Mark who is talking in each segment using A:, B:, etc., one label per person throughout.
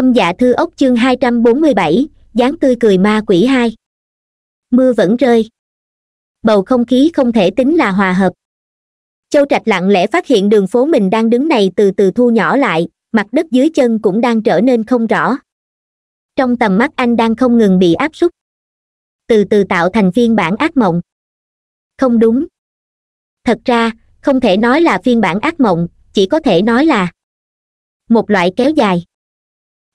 A: thâm dạ thư ốc chương hai trăm bốn mươi bảy dáng tươi cười ma quỷ hai mưa vẫn rơi bầu không khí không thể tính là hòa hợp châu trạch lặng lẽ phát hiện đường phố mình đang đứng này từ từ thu nhỏ lại mặt đất dưới chân cũng đang trở nên không rõ trong tầm mắt anh đang không ngừng bị áp súc từ từ
B: tạo thành phiên bản ác mộng không đúng thật ra không thể nói
A: là phiên bản ác mộng chỉ có thể nói là một loại kéo dài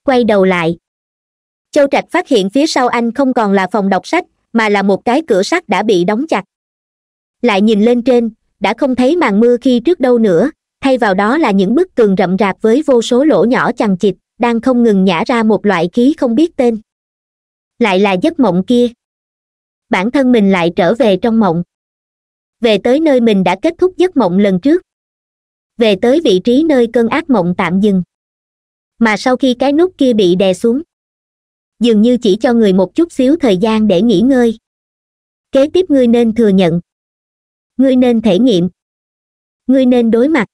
A: quay đầu lại châu trạch phát hiện phía sau anh không còn là phòng đọc sách mà là một cái cửa sắt đã bị đóng chặt lại nhìn lên trên đã không thấy màn mưa khi trước đâu nữa thay vào đó là những bức tường rậm rạp với vô số lỗ nhỏ chằng chịt đang không ngừng nhả ra một loại khí không biết tên lại là giấc mộng kia bản thân mình lại trở về trong mộng về tới nơi mình đã kết thúc giấc mộng lần trước về tới vị trí nơi cơn ác mộng tạm dừng mà sau khi cái nút kia bị đè xuống dường như chỉ cho người một chút xíu thời gian để nghỉ ngơi
B: kế tiếp ngươi nên thừa nhận ngươi nên thể nghiệm ngươi
A: nên đối mặt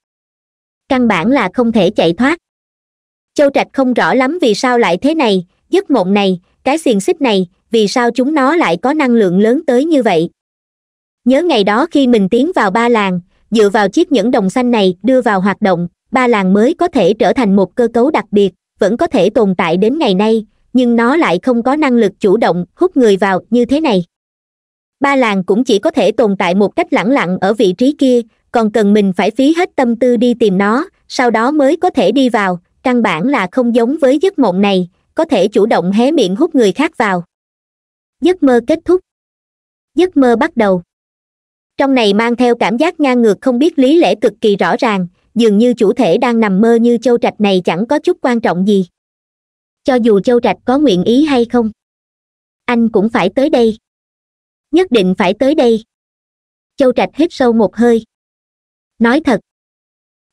A: căn bản là không thể chạy thoát châu trạch không rõ lắm vì sao lại thế này giấc mộng này cái xiềng xích này vì sao chúng nó lại có năng lượng lớn tới như vậy nhớ ngày đó khi mình tiến vào ba làng dựa vào chiếc nhẫn đồng xanh này đưa vào hoạt động ba làng mới có thể trở thành một cơ cấu đặc biệt vẫn có thể tồn tại đến ngày nay nhưng nó lại không có năng lực chủ động hút người vào như thế này ba làng cũng chỉ có thể tồn tại một cách lẳng lặng ở vị trí kia còn cần mình phải phí hết tâm tư đi tìm nó sau đó mới có thể đi vào căn bản là không giống với giấc mộng này có thể chủ động hé miệng hút người khác vào giấc mơ kết thúc giấc mơ bắt đầu trong này mang theo cảm giác ngang ngược không biết lý lẽ cực kỳ rõ ràng dường như chủ thể đang nằm mơ như châu trạch này chẳng có chút quan trọng gì cho dù châu trạch có nguyện ý hay không anh cũng phải tới đây nhất định phải tới đây châu trạch hít sâu một hơi nói thật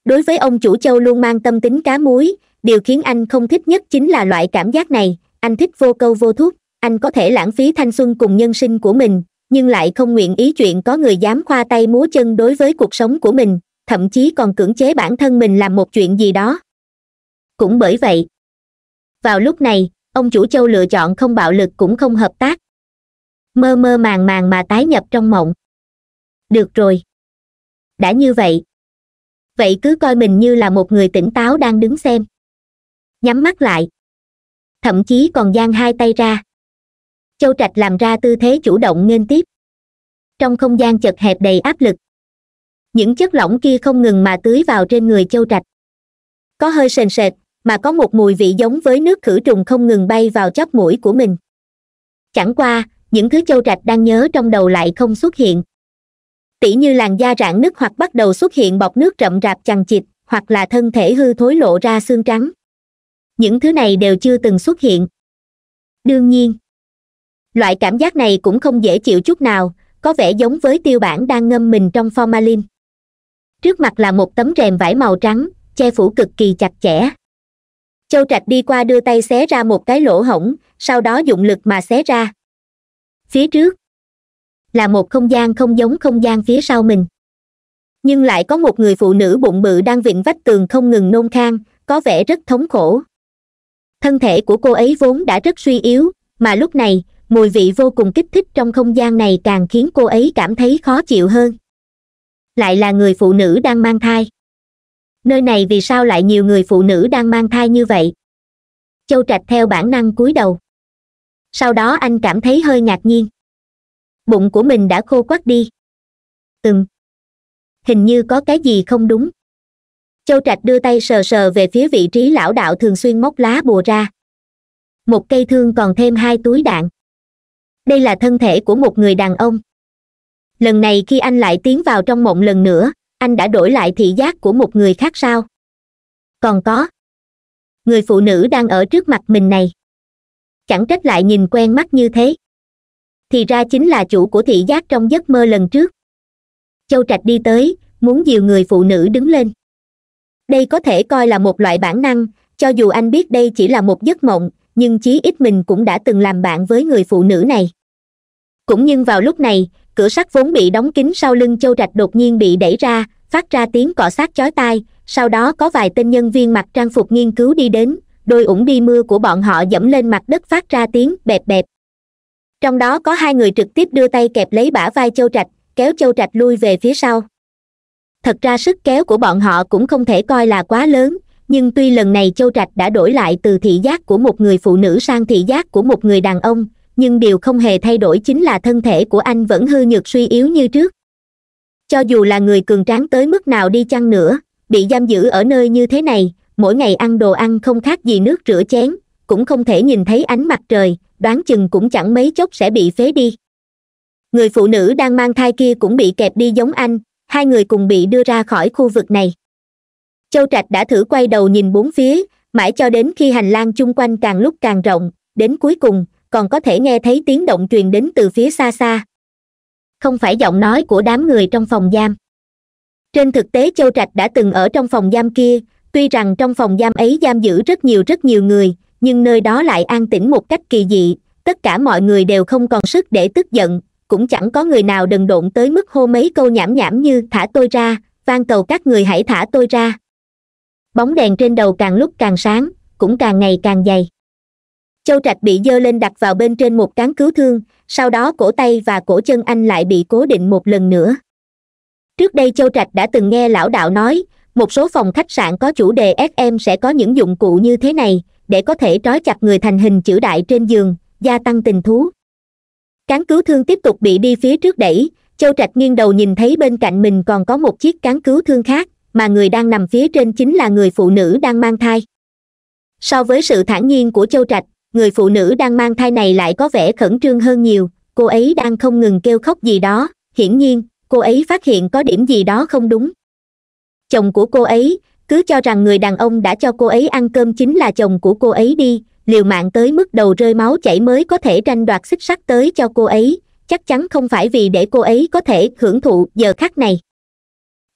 A: đối với ông chủ châu luôn mang tâm tính cá muối điều khiến anh không thích nhất chính là loại cảm giác này anh thích vô câu vô thuốc anh có thể lãng phí thanh xuân cùng nhân sinh của mình nhưng lại không nguyện ý chuyện có người dám khoa tay múa chân đối với cuộc sống của mình thậm chí còn cưỡng chế bản thân mình làm một chuyện gì đó cũng bởi vậy vào lúc này ông chủ châu lựa chọn không bạo lực cũng không hợp tác mơ mơ màng màng mà tái nhập trong mộng được rồi đã như vậy
B: vậy cứ coi mình như là một người tỉnh táo đang đứng xem nhắm mắt lại thậm chí còn giang hai tay ra châu trạch làm ra tư thế chủ
A: động nghênh tiếp trong không gian chật hẹp đầy áp lực những chất lỏng kia không ngừng mà tưới vào trên người châu trạch có hơi sền sệt mà có một mùi vị giống với nước khử trùng không ngừng bay vào chóp mũi của mình chẳng qua những thứ châu trạch đang nhớ trong đầu lại không xuất hiện tỉ như làn da rạn nứt hoặc bắt đầu xuất hiện bọt nước rậm rạp chằng chịt hoặc là thân thể hư thối lộ ra xương trắng những thứ này đều chưa từng xuất hiện đương nhiên loại cảm giác này cũng không dễ chịu chút nào có vẻ giống với tiêu bản đang ngâm mình trong formalin trước mặt là một tấm rèm vải màu trắng che phủ cực kỳ chặt chẽ châu trạch đi qua đưa tay xé ra một cái lỗ hổng sau đó dụng lực mà xé ra phía trước là một không gian không giống không gian phía sau mình nhưng lại có một người phụ nữ bụng bự đang vịn vách tường không ngừng nôn khan có vẻ rất thống khổ thân thể của cô ấy vốn đã rất suy yếu mà lúc này mùi vị vô cùng kích thích trong không gian này càng khiến cô ấy cảm thấy khó chịu hơn lại là người phụ nữ đang mang thai nơi này vì sao lại nhiều người phụ nữ đang mang thai như vậy châu trạch theo bản năng cúi đầu sau đó anh cảm thấy hơi ngạc nhiên bụng của mình đã khô quắt đi ừm hình như có cái gì không đúng châu trạch đưa tay sờ sờ về phía vị trí lão đạo thường xuyên móc lá bùa ra một cây thương còn thêm hai túi đạn đây là thân thể của một người đàn ông lần này khi anh lại tiến vào trong mộng lần nữa anh đã đổi lại thị giác của một người khác sao còn có người phụ nữ đang ở trước mặt mình này chẳng trách lại nhìn quen mắt như thế thì ra chính là chủ của thị giác trong giấc mơ lần trước châu trạch đi tới muốn dìu người phụ nữ đứng lên đây có thể coi là một loại bản năng cho dù anh biết đây chỉ là một giấc mộng nhưng chí ít mình cũng đã từng làm bạn với người phụ nữ này cũng nhưng vào lúc này cửa sắt vốn bị đóng kín sau lưng châu trạch đột nhiên bị đẩy ra phát ra tiếng cọ sát chói tai sau đó có vài tên nhân viên mặc trang phục nghiên cứu đi đến đôi ủng đi mưa của bọn họ dẫm lên mặt đất phát ra tiếng bẹp bẹp trong đó có hai người trực tiếp đưa tay kẹp lấy bả vai châu trạch kéo châu trạch lui về phía sau thật ra sức kéo của bọn họ cũng không thể coi là quá lớn nhưng tuy lần này châu trạch đã đổi lại từ thị giác của một người phụ nữ sang thị giác của một người đàn ông nhưng điều không hề thay đổi chính là thân thể của anh vẫn hư nhược suy yếu như trước cho dù là người cường tráng tới mức nào đi chăng nữa bị giam giữ ở nơi như thế này mỗi ngày ăn đồ ăn không khác gì nước rửa chén cũng không thể nhìn thấy ánh mặt trời đoán chừng cũng chẳng mấy chốc sẽ bị phế đi người phụ nữ đang mang thai kia cũng bị kẹp đi giống anh hai người cùng bị đưa ra khỏi khu vực này châu trạch đã thử quay đầu nhìn bốn phía mãi cho đến khi hành lang chung quanh càng lúc càng rộng đến cuối cùng còn có thể nghe thấy tiếng động truyền đến từ phía xa xa không phải giọng nói của đám người trong phòng giam trên thực tế châu trạch đã từng ở trong phòng giam kia tuy rằng trong phòng giam ấy giam giữ rất nhiều rất nhiều người nhưng nơi đó lại an tĩnh một cách kỳ dị tất cả mọi người đều không còn sức để tức giận cũng chẳng có người nào đần độn tới mức hô mấy câu nhảm nhảm như thả tôi ra van cầu các người hãy thả tôi ra bóng đèn trên đầu càng lúc càng sáng cũng càng ngày càng dày châu trạch bị dơ lên đặt vào bên trên một cán cứu thương sau đó cổ tay và cổ chân anh lại bị cố định một lần nữa trước đây châu trạch đã từng nghe lão đạo nói một số phòng khách sạn có chủ đề sm sẽ có những dụng cụ như thế này để có thể trói chặt người thành hình chữ đại trên giường gia tăng tình thú cán cứu thương tiếp tục bị đi phía trước đẩy châu trạch nghiêng đầu nhìn thấy bên cạnh mình còn có một chiếc cán cứu thương khác mà người đang nằm phía trên chính là người phụ nữ đang mang thai so với sự thản nhiên của châu trạch người phụ nữ đang mang thai này lại có vẻ khẩn trương hơn nhiều cô ấy đang không ngừng kêu khóc gì đó hiển nhiên cô ấy phát hiện có điểm gì đó không đúng chồng của cô ấy cứ cho rằng người đàn ông đã cho cô ấy ăn cơm chính là chồng của cô ấy đi liều mạng tới mức đầu rơi máu chảy mới có thể tranh đoạt xích sắt tới cho cô ấy chắc chắn không phải vì để cô ấy có thể hưởng thụ giờ khắc này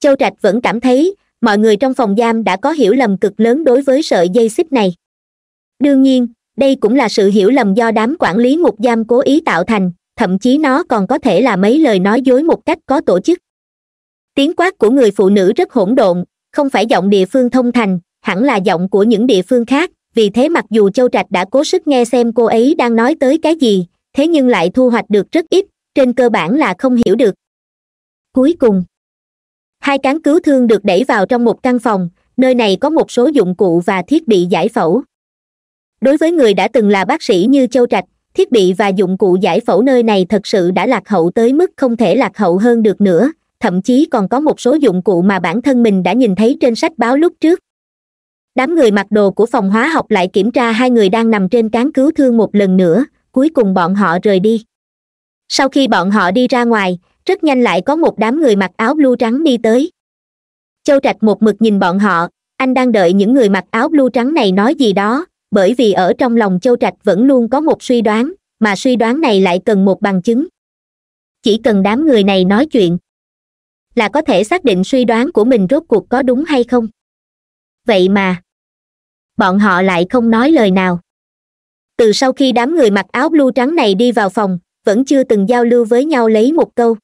A: châu trạch vẫn cảm thấy mọi người trong phòng giam đã có hiểu lầm cực lớn đối với sợi dây xích này đương nhiên đây cũng là sự hiểu lầm do đám quản lý ngục giam cố ý tạo thành thậm chí nó còn có thể là mấy lời nói dối một cách có tổ chức tiếng quát của người phụ nữ rất hỗn độn không phải giọng địa phương thông thành hẳn là giọng của những địa phương khác vì thế mặc dù châu trạch đã cố sức nghe xem cô ấy đang nói tới cái gì thế nhưng lại thu hoạch được rất ít trên cơ bản là không hiểu được cuối cùng hai cán cứu thương được đẩy vào trong một căn phòng nơi này có một số dụng cụ và thiết bị giải phẫu đối với người đã từng là bác sĩ như châu trạch thiết bị và dụng cụ giải phẫu nơi này thật sự đã lạc hậu tới mức không thể lạc hậu hơn được nữa thậm chí còn có một số dụng cụ mà bản thân mình đã nhìn thấy trên sách báo lúc trước đám người mặc đồ của phòng hóa học lại kiểm tra hai người đang nằm trên cán cứu thương một lần nữa cuối cùng bọn họ rời đi sau khi bọn họ đi ra ngoài rất nhanh lại có một đám người mặc áo blue trắng đi tới châu trạch một mực nhìn bọn họ anh đang đợi những người mặc áo blue trắng này nói gì đó bởi vì ở trong lòng châu trạch vẫn luôn có một suy đoán mà suy đoán này lại cần một bằng chứng chỉ cần đám người này nói chuyện là có thể xác định suy đoán của mình rốt cuộc có đúng hay không vậy mà bọn họ lại không nói lời nào từ sau khi đám người mặc áo blue trắng này đi vào phòng vẫn chưa từng giao lưu với nhau lấy một câu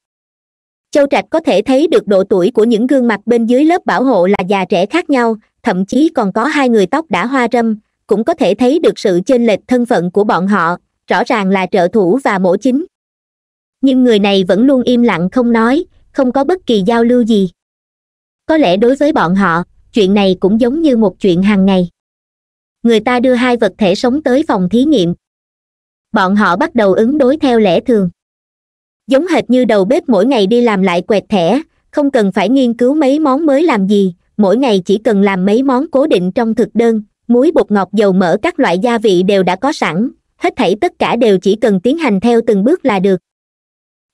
A: châu trạch có thể thấy được độ tuổi của những gương mặt bên dưới lớp bảo hộ là già trẻ khác nhau thậm chí còn có hai người tóc đã hoa râm cũng có thể thấy được sự chênh lệch thân phận của bọn họ rõ ràng là trợ thủ và mổ chính nhưng người này vẫn luôn im lặng không nói không có bất kỳ giao lưu gì có lẽ đối với bọn họ chuyện này cũng giống như một chuyện hàng ngày người ta đưa hai vật thể sống tới phòng thí nghiệm bọn họ bắt đầu ứng đối theo lẽ thường giống hệt như đầu bếp mỗi ngày đi làm lại quẹt thẻ không cần phải nghiên cứu mấy món mới làm gì mỗi ngày chỉ cần làm mấy món cố định trong thực đơn muối bột ngọt dầu mỡ các loại gia vị đều đã có sẵn hết thảy tất cả đều chỉ cần tiến hành theo từng bước là được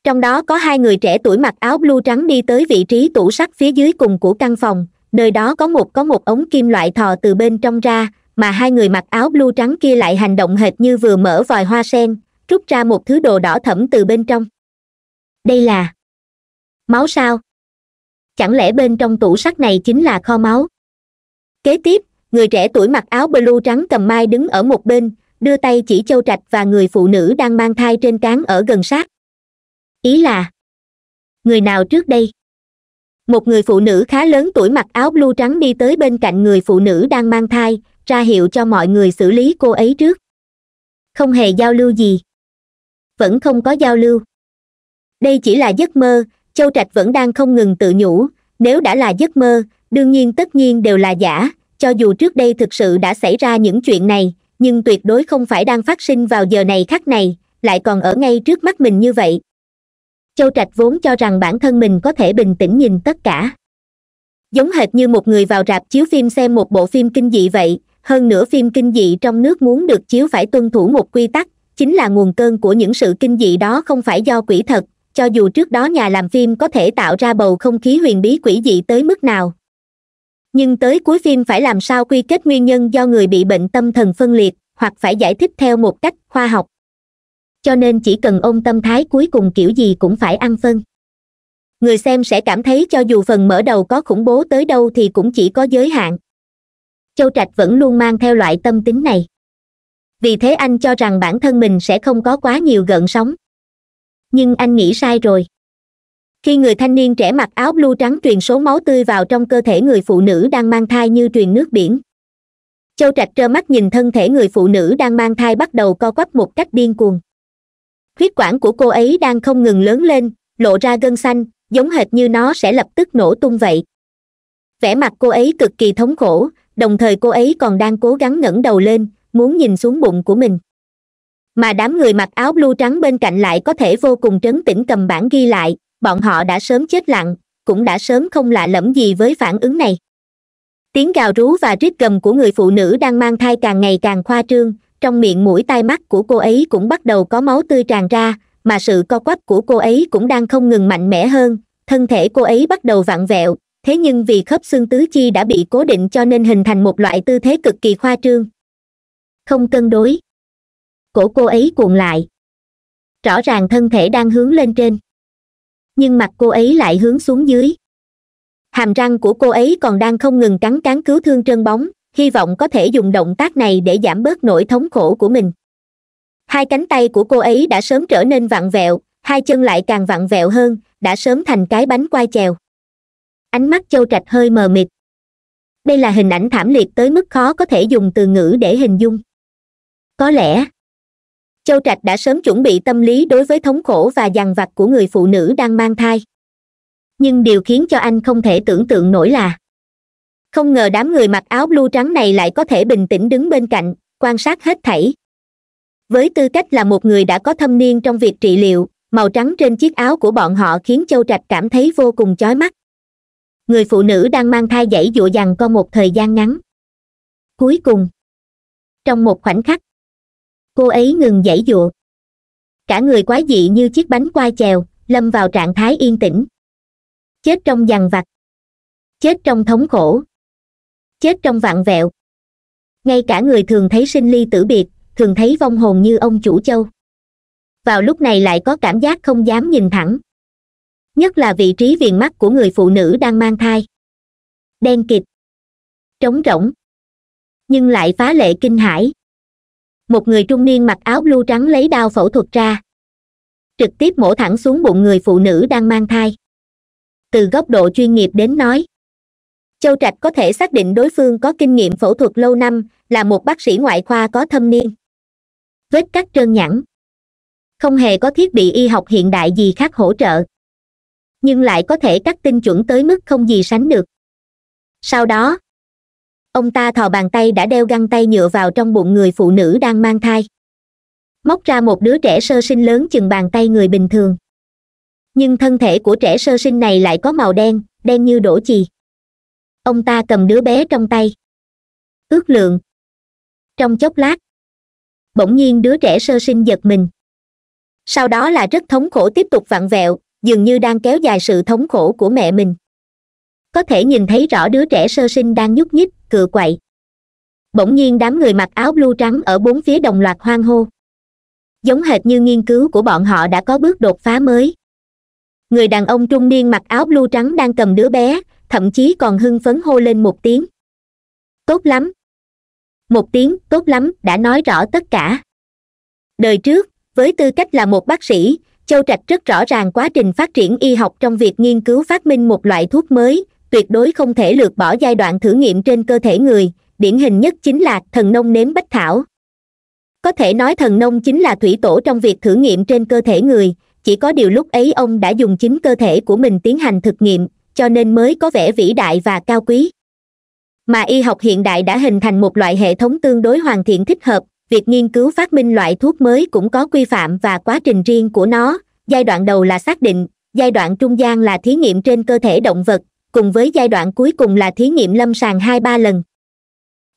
A: trong đó có hai người trẻ tuổi mặc áo blue trắng đi tới vị trí tủ sắt phía dưới cùng của căn phòng nơi đó có một có một ống kim loại thò từ bên trong ra mà hai người mặc áo blue trắng kia lại hành động hệt như vừa mở vòi hoa sen rút ra một thứ đồ đỏ thẫm từ bên trong đây là máu sao chẳng lẽ bên trong tủ sắt này chính là kho máu kế tiếp người trẻ tuổi mặc áo blue trắng cầm mai đứng ở một bên đưa tay chỉ châu trạch và người phụ nữ đang mang thai trên cán ở gần sát ý là người nào trước đây một người phụ nữ khá lớn tuổi mặc áo blue trắng đi tới bên cạnh người phụ nữ đang mang thai ra hiệu cho mọi người xử lý cô ấy trước không hề giao lưu gì vẫn không có giao lưu đây chỉ là giấc mơ châu trạch vẫn đang không ngừng tự nhủ nếu đã là giấc mơ đương nhiên tất nhiên đều là giả cho dù trước đây thực sự đã xảy ra những chuyện này nhưng tuyệt đối không phải đang phát sinh vào giờ này khắc này lại còn ở ngay trước mắt mình như vậy châu trạch vốn cho rằng bản thân mình có thể bình tĩnh nhìn tất cả giống hệt như một người vào rạp chiếu phim xem một bộ phim kinh dị vậy hơn nữa phim kinh dị trong nước muốn được chiếu phải tuân thủ một quy tắc chính là nguồn cơn của những sự kinh dị đó không phải do quỷ thật cho dù trước đó nhà làm phim có thể tạo ra bầu không khí huyền bí quỷ dị tới mức nào nhưng tới cuối phim phải làm sao quy kết nguyên nhân do người bị bệnh tâm thần phân liệt hoặc phải giải thích theo một cách khoa học cho nên chỉ cần ông tâm thái cuối cùng kiểu gì cũng phải ăn phân người xem sẽ cảm thấy cho dù phần mở đầu có khủng bố tới đâu thì cũng chỉ có giới hạn châu trạch vẫn luôn mang theo loại tâm tính này vì thế anh cho rằng bản thân mình sẽ không có quá nhiều gợn sóng nhưng anh nghĩ sai rồi khi người thanh niên trẻ mặc áo blue trắng truyền số máu tươi vào trong cơ thể người phụ nữ đang mang thai như truyền nước biển châu trạch trơ mắt nhìn thân thể người phụ nữ đang mang thai bắt đầu co quắp một cách điên cuồng Khuyết quản của cô ấy đang không ngừng lớn lên lộ ra gân xanh giống hệt như nó sẽ lập tức nổ tung vậy vẻ mặt cô ấy cực kỳ thống khổ đồng thời cô ấy còn đang cố gắng ngẩng đầu lên muốn nhìn xuống bụng của mình mà đám người mặc áo blue trắng bên cạnh lại có thể vô cùng trấn tĩnh cầm bản ghi lại bọn họ đã sớm chết lặng cũng đã sớm không lạ lẫm gì với phản ứng này tiếng gào rú và rít gầm của người phụ nữ đang mang thai càng ngày càng khoa trương trong miệng mũi tai mắt của cô ấy cũng bắt đầu có máu tươi tràn ra mà sự co quắp của cô ấy cũng đang không ngừng mạnh mẽ hơn thân thể cô ấy bắt đầu vặn vẹo thế nhưng vì khớp xương tứ chi đã bị cố định cho nên hình thành một loại tư thế cực kỳ khoa trương không cân đối cổ cô ấy cuộn lại rõ ràng thân thể đang hướng lên trên nhưng mặt cô ấy lại hướng xuống dưới hàm răng của cô ấy còn đang không ngừng cắn cán cứu thương trơn bóng hy vọng có thể dùng động tác này để giảm bớt nỗi thống khổ của mình hai cánh tay của cô ấy đã sớm trở nên vặn vẹo hai chân lại càng vặn vẹo hơn đã sớm thành cái bánh quai chèo ánh mắt châu trạch hơi mờ mịt đây là hình ảnh thảm liệt tới mức khó có thể dùng từ ngữ để hình dung có lẽ châu trạch đã sớm chuẩn bị tâm lý đối với thống khổ và dằn vặt của người phụ nữ đang mang thai nhưng điều khiến cho anh không thể tưởng tượng nổi là không ngờ đám người mặc áo blue trắng này lại có thể bình tĩnh đứng bên cạnh quan sát hết thảy với tư cách là một người đã có thâm niên trong việc trị liệu màu trắng trên chiếc áo của bọn họ khiến châu trạch cảm thấy vô cùng chói mắt người phụ nữ đang mang thai dãy dụa dằn co một thời gian ngắn cuối cùng trong một khoảnh
B: khắc cô ấy ngừng giãy giụa cả người quái dị như chiếc bánh quai chèo lâm vào trạng thái yên tĩnh chết trong dằn vặt chết trong thống
A: khổ chết trong vạn vẹo ngay cả người thường thấy sinh ly tử biệt thường thấy vong hồn như ông chủ châu vào lúc này lại có cảm giác không dám nhìn thẳng nhất là vị trí viền mắt của người phụ nữ đang mang thai
B: đen kịt trống rỗng nhưng lại phá lệ kinh hãi
A: một người trung niên mặc áo blue trắng lấy đao phẫu thuật ra trực tiếp mổ thẳng xuống bụng người phụ nữ đang mang thai từ góc độ chuyên nghiệp đến nói châu trạch có thể xác định đối phương có kinh nghiệm phẫu thuật lâu năm là một bác sĩ ngoại khoa có thâm niên vết cắt trơn nhẵn không hề có thiết bị y học hiện đại gì khác hỗ trợ nhưng lại có thể cắt tinh chuẩn tới mức không gì sánh được sau đó ông ta thò bàn tay đã đeo găng tay nhựa vào trong bụng người phụ nữ đang mang thai móc ra một đứa trẻ sơ sinh lớn chừng bàn tay người bình thường nhưng thân thể của trẻ sơ sinh này lại có màu đen đen như đổ chì
B: ông ta cầm đứa bé trong tay ước lượng trong chốc lát
A: bỗng nhiên đứa trẻ sơ sinh giật mình sau đó là rất thống khổ tiếp tục vặn vẹo dường như đang kéo dài sự thống khổ của mẹ mình có thể nhìn thấy rõ đứa trẻ sơ sinh đang nhúc nhích cựa quậy bỗng nhiên đám người mặc áo blue trắng ở bốn phía đồng loạt hoang hô giống hệt như nghiên cứu của bọn họ đã có bước đột phá mới người đàn ông trung niên mặc áo blue trắng đang cầm đứa bé thậm chí còn hưng phấn hô lên một tiếng tốt lắm một tiếng tốt lắm đã nói rõ tất cả đời trước với tư cách là một bác sĩ châu trạch rất rõ ràng quá trình phát triển y học trong việc nghiên cứu phát minh một loại thuốc mới tuyệt đối không thể lược bỏ giai đoạn thử nghiệm trên cơ thể người điển hình nhất chính là thần nông nếm bách thảo có thể nói thần nông chính là thủy tổ trong việc thử nghiệm trên cơ thể người chỉ có điều lúc ấy ông đã dùng chính cơ thể của mình tiến hành thực nghiệm cho nên mới có vẻ vĩ đại và cao quý mà y học hiện đại đã hình thành một loại hệ thống tương đối hoàn thiện thích hợp việc nghiên cứu phát minh loại thuốc mới cũng có quy phạm và quá trình riêng của nó giai đoạn đầu là xác định giai đoạn trung gian là thí nghiệm trên cơ thể động vật cùng với giai đoạn cuối cùng là thí nghiệm lâm sàng hai ba lần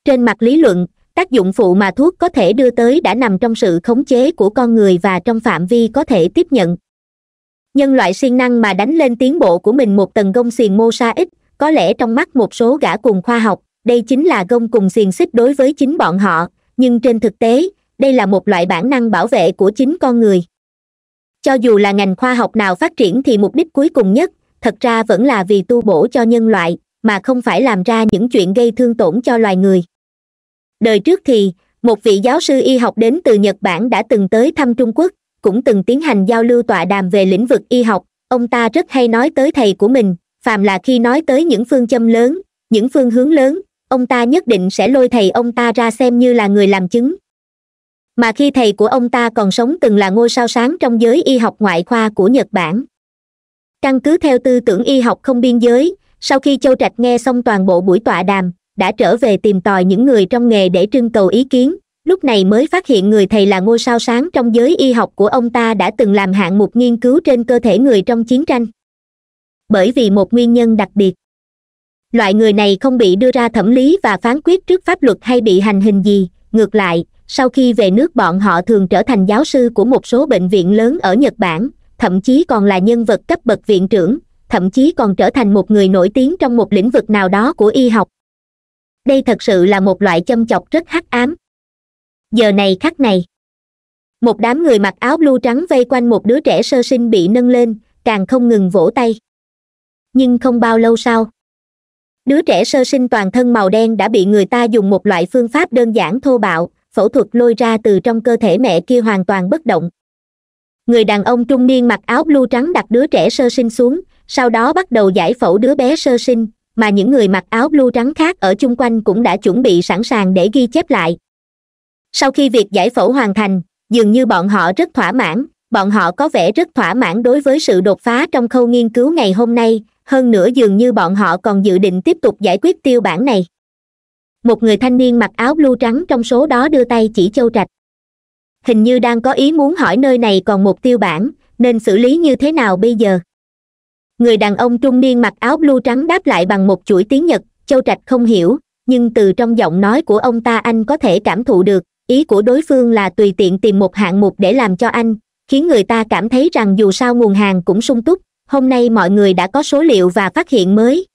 A: trên mặt lý luận tác dụng phụ mà thuốc có thể đưa tới đã nằm trong sự khống chế của con người và trong phạm vi có thể tiếp nhận nhân loại siêng năng mà đánh lên tiến bộ của mình một tầng gông xiềng sa ít có lẽ trong mắt một số gã cùng khoa học đây chính là gông cùng xiềng xích đối với chính bọn họ nhưng trên thực tế đây là một loại bản năng bảo vệ của chính con người cho dù là ngành khoa học nào phát triển thì mục đích cuối cùng nhất thật ra vẫn là vì tu bổ cho nhân loại mà không phải làm ra những chuyện gây thương tổn cho loài người đời trước thì một vị giáo sư y học đến từ nhật bản đã từng tới thăm trung quốc cũng từng tiến hành giao lưu tọa đàm về lĩnh vực y học ông ta rất hay nói tới thầy của mình phàm là khi nói tới những phương châm lớn những phương hướng lớn ông ta nhất định sẽ lôi thầy ông ta ra xem như là người làm chứng mà khi thầy của ông ta còn sống từng là ngôi sao sáng trong giới y học ngoại khoa của nhật bản căn cứ theo tư tưởng y học không biên giới sau khi châu trạch nghe xong toàn bộ buổi tọa đàm đã trở về tìm tòi những người trong nghề để trưng cầu ý kiến lúc này mới phát hiện người thầy là ngôi sao sáng trong giới y học của ông ta đã từng làm hạng mục nghiên cứu trên cơ thể người trong chiến tranh bởi vì một nguyên nhân đặc biệt loại người này không bị đưa ra thẩm lý và phán quyết trước pháp luật hay bị hành hình gì ngược lại sau khi về nước bọn họ thường trở thành giáo sư của một số bệnh viện lớn ở nhật bản thậm chí còn là nhân vật cấp bậc viện trưởng thậm chí còn trở thành một người nổi tiếng trong một lĩnh vực nào đó của y học đây thật sự là một loại châm chọc rất hắc ám giờ này khắc này một đám người mặc áo blue trắng vây quanh một đứa trẻ sơ sinh bị nâng lên càng không ngừng vỗ tay nhưng không bao lâu sau đứa trẻ sơ sinh toàn thân màu đen đã bị người ta dùng một loại phương pháp đơn giản thô bạo phẫu thuật lôi ra từ trong cơ thể mẹ kia hoàn toàn bất động người đàn ông trung niên mặc áo blue trắng đặt đứa trẻ sơ sinh xuống sau đó bắt đầu giải phẫu đứa bé sơ sinh mà những người mặc áo blue trắng khác ở chung quanh cũng đã chuẩn bị sẵn sàng để ghi chép lại sau khi việc giải phẫu hoàn thành dường như bọn họ rất thỏa mãn bọn họ có vẻ rất thỏa mãn đối với sự đột phá trong khâu nghiên cứu ngày hôm nay hơn nữa dường như bọn họ còn dự định tiếp tục giải quyết tiêu bản này một người thanh niên mặc áo blue trắng trong số đó đưa tay chỉ châu trạch hình như đang có ý muốn hỏi nơi này còn một tiêu bản nên xử lý như thế nào bây giờ người đàn ông trung niên mặc áo blue trắng đáp lại bằng một chuỗi tiếng nhật châu trạch không hiểu nhưng từ trong giọng nói của ông ta anh có thể cảm thụ được ý của đối phương là tùy tiện tìm một hạng mục để làm cho anh khiến người ta cảm thấy rằng dù sao nguồn hàng cũng sung túc hôm nay mọi người đã có số liệu và phát hiện mới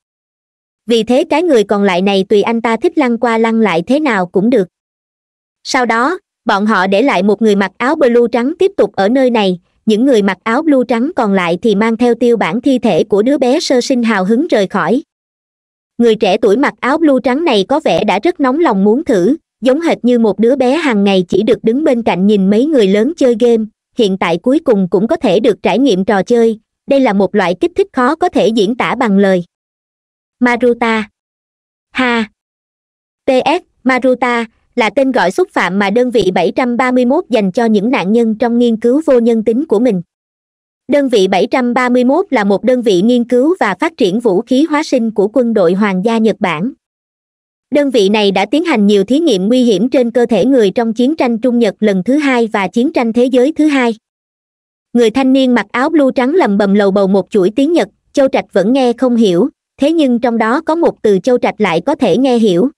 A: vì thế cái người còn lại này tùy anh ta thích lăn qua lăn lại thế nào cũng được sau đó bọn họ để lại một người mặc áo blue trắng tiếp tục ở nơi này những người mặc áo blue trắng còn lại thì mang theo tiêu bản thi thể của đứa bé sơ sinh hào hứng rời khỏi người trẻ tuổi mặc áo blue trắng này có vẻ đã rất nóng lòng muốn thử giống hệt như một đứa bé hàng ngày chỉ được đứng bên cạnh nhìn mấy người lớn chơi game hiện tại cuối cùng cũng có thể được trải nghiệm trò chơi đây là một loại kích thích khó có thể diễn tả bằng lời maruta ha ts maruta là tên gọi xúc phạm mà đơn vị 731 dành cho những nạn nhân trong nghiên cứu vô nhân tính của mình đơn vị 731 là một đơn vị nghiên cứu và phát triển vũ khí hóa sinh của quân đội hoàng gia nhật bản đơn vị này đã tiến hành nhiều thí nghiệm nguy hiểm trên cơ thể người trong chiến tranh trung nhật lần thứ hai và chiến tranh thế giới thứ hai người thanh niên mặc áo blue trắng lầm bầm lầu bầu một chuỗi tiếng nhật châu trạch vẫn nghe không hiểu thế nhưng trong đó có một từ châu trạch lại có thể nghe hiểu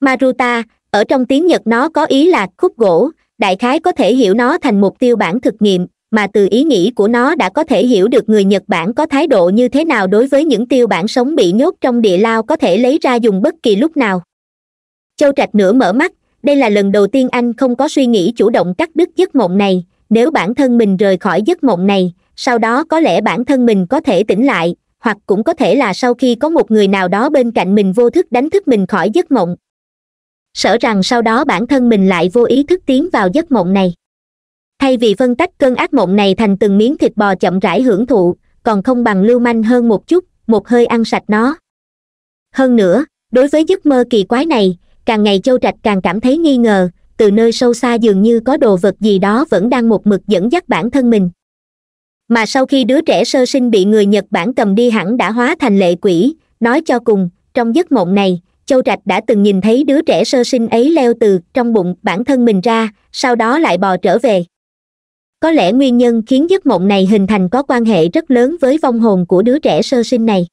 A: maruta ở trong tiếng nhật nó có ý là khúc gỗ đại khái có thể hiểu nó thành mục tiêu bản thực nghiệm mà từ ý nghĩ của nó đã có thể hiểu được người nhật bản có thái độ như thế nào đối với những tiêu bản sống bị nhốt trong địa lao có thể lấy ra dùng bất kỳ lúc nào châu trạch nửa mở mắt đây là lần đầu tiên anh không có suy nghĩ chủ động cắt đứt giấc mộng này nếu bản thân mình rời khỏi giấc mộng này sau đó có lẽ bản thân mình có thể tỉnh lại hoặc cũng có thể là sau khi có một người nào đó bên cạnh mình vô thức đánh thức mình khỏi giấc mộng sợ rằng sau đó bản thân mình lại vô ý thức tiến vào giấc mộng này thay vì phân tách cơn ác mộng này thành từng miếng thịt bò chậm rãi hưởng thụ còn không bằng lưu manh hơn một chút một hơi ăn sạch nó hơn nữa đối với giấc mơ kỳ quái này càng ngày châu trạch càng cảm thấy nghi ngờ từ nơi sâu xa dường như có đồ vật gì đó vẫn đang một mực dẫn dắt bản thân mình mà sau khi đứa trẻ sơ sinh bị người nhật bản cầm đi hẳn đã hóa thành lệ quỷ nói cho cùng trong giấc mộng này châu trạch đã từng nhìn thấy đứa trẻ sơ sinh ấy leo từ trong bụng bản thân mình ra sau đó lại bò trở về có lẽ nguyên nhân khiến giấc mộng này hình thành có quan hệ rất lớn với vong hồn của đứa trẻ sơ sinh này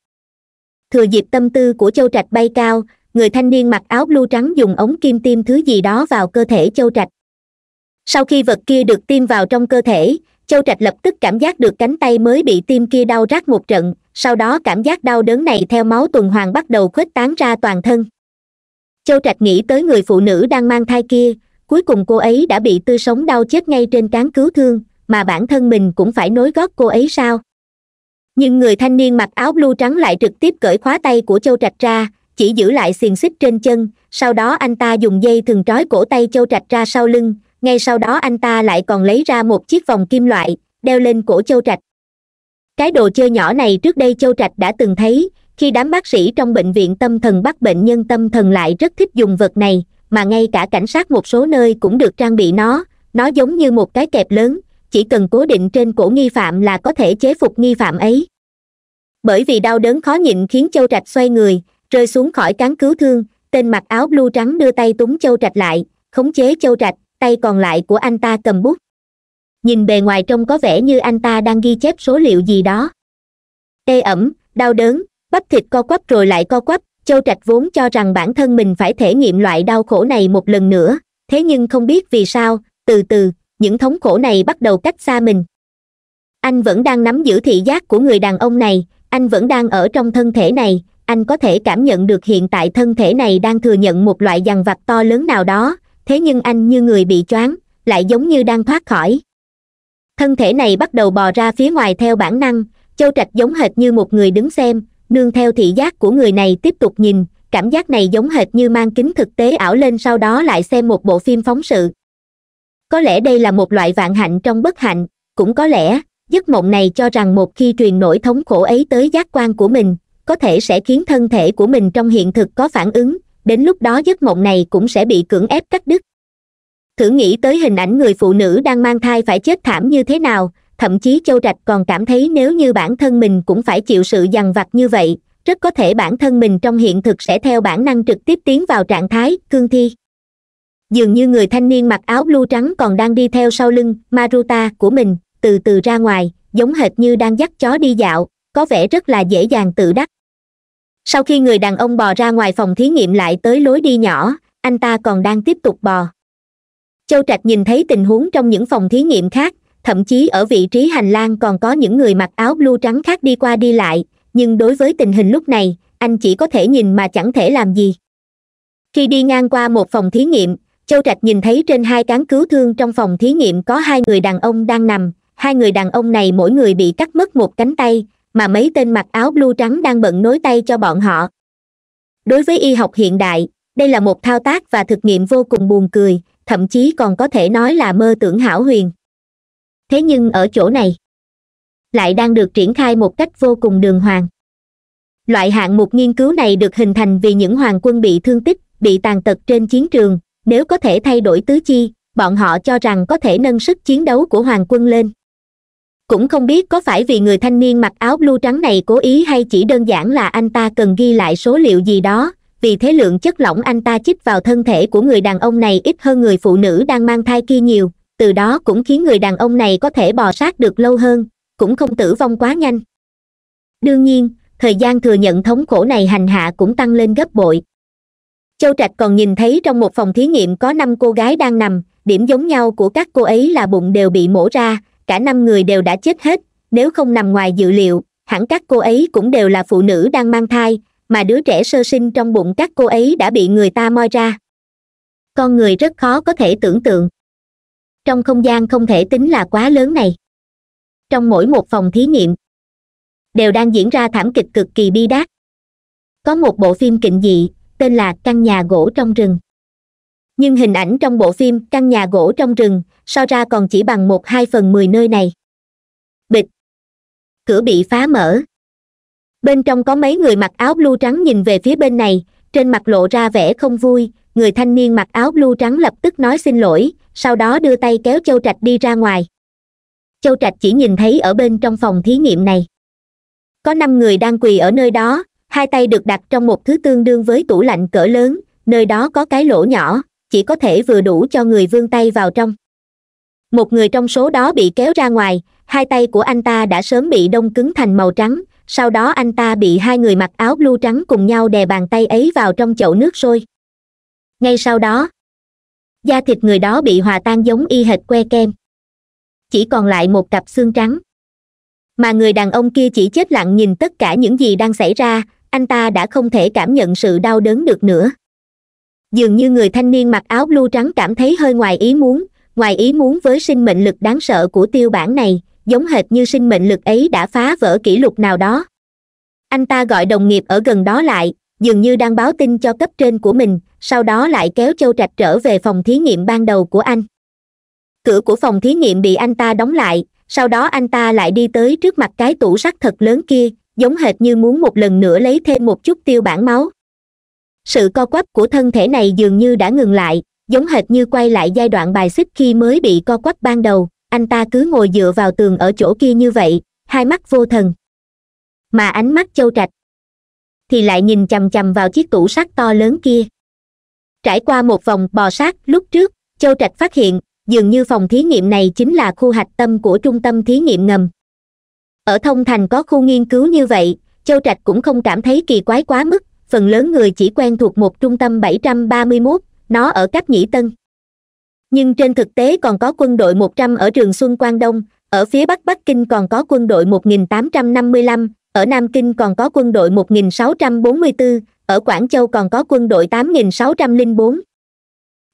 A: thừa dịp tâm tư của châu trạch bay cao người thanh niên mặc áo blue trắng dùng ống kim tiêm thứ gì đó vào cơ thể châu trạch sau khi vật kia được tiêm vào trong cơ thể châu trạch lập tức cảm giác được cánh tay mới bị tiêm kia đau rát một trận sau đó cảm giác đau đớn này theo máu tuần hoàn bắt đầu khuếch tán ra toàn thân châu trạch nghĩ tới người phụ nữ đang mang thai kia cuối cùng cô ấy đã bị tư sống đau chết ngay trên cán cứu thương mà bản thân mình cũng phải nối gót cô ấy sao nhưng người thanh niên mặc áo blue trắng lại trực tiếp cởi khóa tay của châu trạch ra chỉ giữ lại xiềng xích trên chân sau đó anh ta dùng dây thường trói cổ tay châu trạch ra sau lưng ngay sau đó anh ta lại còn lấy ra một chiếc vòng kim loại đeo lên cổ châu trạch cái đồ chơi nhỏ này trước đây châu trạch đã từng thấy khi đám bác sĩ trong bệnh viện tâm thần bắt bệnh nhân tâm thần lại rất thích dùng vật này mà ngay cả cảnh sát một số nơi cũng được trang bị nó nó giống như một cái kẹp lớn chỉ cần cố định trên cổ nghi phạm là có thể chế phục nghi phạm ấy bởi vì đau đớn khó nhịn khiến châu trạch xoay người rơi xuống khỏi cán cứu thương tên mặc áo blue trắng đưa tay túng châu trạch lại khống chế châu trạch tay còn lại của anh ta cầm bút nhìn bề ngoài trông có vẻ như anh ta đang ghi chép số liệu gì đó tê ẩm đau đớn bắp thịt co quắp rồi lại co quắp châu trạch vốn cho rằng bản thân mình phải thể nghiệm loại đau khổ này một lần nữa thế nhưng không biết vì sao từ từ những thống khổ này bắt đầu cách xa mình anh vẫn đang nắm giữ thị giác của người đàn ông này anh vẫn đang ở trong thân thể này anh có thể cảm nhận được hiện tại thân thể này đang thừa nhận một loại dằn vặt to lớn nào đó thế nhưng anh như người bị choáng lại giống như đang thoát khỏi thân thể này bắt đầu bò ra phía ngoài theo bản năng châu trạch giống hệt như một người đứng xem nương theo thị giác của người này tiếp tục nhìn cảm giác này giống hệt như mang kính thực tế ảo lên sau đó lại xem một bộ phim phóng sự có lẽ đây là một loại vạn hạnh trong bất hạnh cũng có lẽ giấc mộng này cho rằng một khi truyền nổi thống khổ ấy tới giác quan của mình có thể sẽ khiến thân thể của mình trong hiện thực có phản ứng đến lúc đó giấc mộng này cũng sẽ bị cưỡng ép cắt đứt thử nghĩ tới hình ảnh người phụ nữ đang mang thai phải chết thảm như thế nào thậm chí châu rạch còn cảm thấy nếu như bản thân mình cũng phải chịu sự dằn vặt như vậy rất có thể bản thân mình trong hiện thực sẽ theo bản năng trực tiếp tiến vào trạng thái cương thi dường như người thanh niên mặc áo blue trắng còn đang đi theo sau lưng maruta của mình từ từ ra ngoài giống hệt như đang dắt chó đi dạo có vẻ rất là dễ dàng tự đắc sau khi người đàn ông bò ra ngoài phòng thí nghiệm lại tới lối đi nhỏ anh ta còn đang tiếp tục bò châu trạch nhìn thấy tình huống trong những phòng thí nghiệm khác thậm chí ở vị trí hành lang còn có những người mặc áo blue trắng khác đi qua đi lại nhưng đối với tình hình lúc này anh chỉ có thể nhìn mà chẳng thể làm gì khi đi ngang qua một phòng thí nghiệm châu trạch nhìn thấy trên hai cán cứu thương trong phòng thí nghiệm có hai người đàn ông đang nằm hai người đàn ông này mỗi người bị cắt mất một cánh tay mà mấy tên mặc áo blue trắng đang bận nối tay cho bọn họ đối với y học hiện đại đây là một thao tác và thực nghiệm vô cùng buồn cười thậm chí còn có thể nói là mơ tưởng hảo huyền thế nhưng ở chỗ này lại đang được triển khai một cách vô cùng đường hoàng loại hạng mục nghiên cứu này được hình thành vì những hoàng quân bị thương tích bị tàn tật trên chiến trường nếu có thể thay đổi tứ chi bọn họ cho rằng có thể nâng sức chiến đấu của hoàng quân lên cũng không biết có phải vì người thanh niên mặc áo blue trắng này cố ý hay chỉ đơn giản là anh ta cần ghi lại số liệu gì đó vì thế lượng chất lỏng anh ta chích vào thân thể của người đàn ông này ít hơn người phụ nữ đang mang thai kia nhiều từ đó cũng khiến người đàn ông này có thể bò sát được lâu hơn cũng không tử vong quá nhanh đương nhiên thời gian thừa nhận thống khổ này hành hạ cũng tăng lên gấp bội châu trạch còn nhìn thấy trong một phòng thí nghiệm có năm cô gái đang nằm điểm giống nhau của các cô ấy là bụng đều bị mổ ra cả năm người đều đã chết hết nếu không nằm ngoài dự liệu hẳn các cô ấy cũng đều là phụ nữ đang mang thai mà đứa trẻ sơ sinh trong bụng các cô ấy đã bị người ta moi ra con người rất khó có thể tưởng tượng trong không gian không thể tính là quá lớn này trong mỗi một phòng thí nghiệm đều đang diễn ra thảm kịch cực kỳ bi đát có một bộ phim kịnh dị tên là căn nhà gỗ trong rừng nhưng hình ảnh trong bộ phim căn nhà gỗ trong rừng so ra còn chỉ bằng một hai phần mười nơi này bịch cửa bị phá mở bên trong có mấy người mặc áo blue trắng nhìn về phía bên này trên mặt lộ ra vẻ không vui người thanh niên mặc áo blue trắng lập tức nói xin lỗi sau đó đưa tay kéo châu trạch đi ra ngoài châu trạch chỉ nhìn thấy ở bên trong phòng thí nghiệm này có năm người đang quỳ ở nơi đó hai tay được đặt trong một thứ tương đương với tủ lạnh cỡ lớn nơi đó có cái lỗ nhỏ chỉ có thể vừa đủ cho người vươn tay vào trong một người trong số đó bị kéo ra ngoài hai tay của anh ta đã sớm bị đông cứng thành màu trắng sau đó anh ta bị hai người mặc áo blue trắng cùng nhau đè bàn tay ấy vào trong chậu nước sôi ngay sau đó da thịt người đó bị hòa tan giống y hệt que kem chỉ còn lại một cặp xương trắng mà người đàn ông kia chỉ chết lặng nhìn tất cả những gì đang xảy ra anh ta đã không thể cảm nhận sự đau đớn được nữa dường như người thanh niên mặc áo blue trắng cảm thấy hơi ngoài ý muốn ngoài ý muốn với sinh mệnh lực đáng sợ của tiêu bản này giống hệt như sinh mệnh lực ấy đã phá vỡ kỷ lục nào đó anh ta gọi đồng nghiệp ở gần đó lại dường như đang báo tin cho cấp trên của mình sau đó lại kéo châu trạch trở về phòng thí nghiệm ban đầu của anh cửa của phòng thí nghiệm bị anh ta đóng lại sau đó anh ta lại đi tới trước mặt cái tủ sắt thật lớn kia giống hệt như muốn một lần nữa lấy thêm một chút tiêu bản máu sự co quắp của thân thể này dường như đã ngừng lại giống hệt như quay lại giai đoạn bài xích khi mới bị co quắp ban đầu anh ta cứ ngồi dựa vào tường ở chỗ kia như vậy hai mắt vô thần mà ánh mắt châu trạch thì lại nhìn chằm chằm vào chiếc tủ sắt to lớn kia trải qua một vòng bò sát lúc trước châu trạch phát hiện dường như phòng thí nghiệm này chính là khu hạch tâm của trung tâm thí nghiệm ngầm ở thông thành có khu nghiên cứu như vậy châu trạch cũng không cảm thấy kỳ quái quá mức phần lớn người chỉ quen thuộc một trung tâm 731, nó ở cách nhĩ tân nhưng trên thực tế còn có quân đội một trăm ở trường xuân quang đông ở phía bắc bắc kinh còn có quân đội một nghìn tám trăm năm mươi lăm ở nam kinh còn có quân đội một nghìn sáu trăm bốn mươi bốn ở quảng châu còn có quân đội tám nghìn sáu trăm linh bốn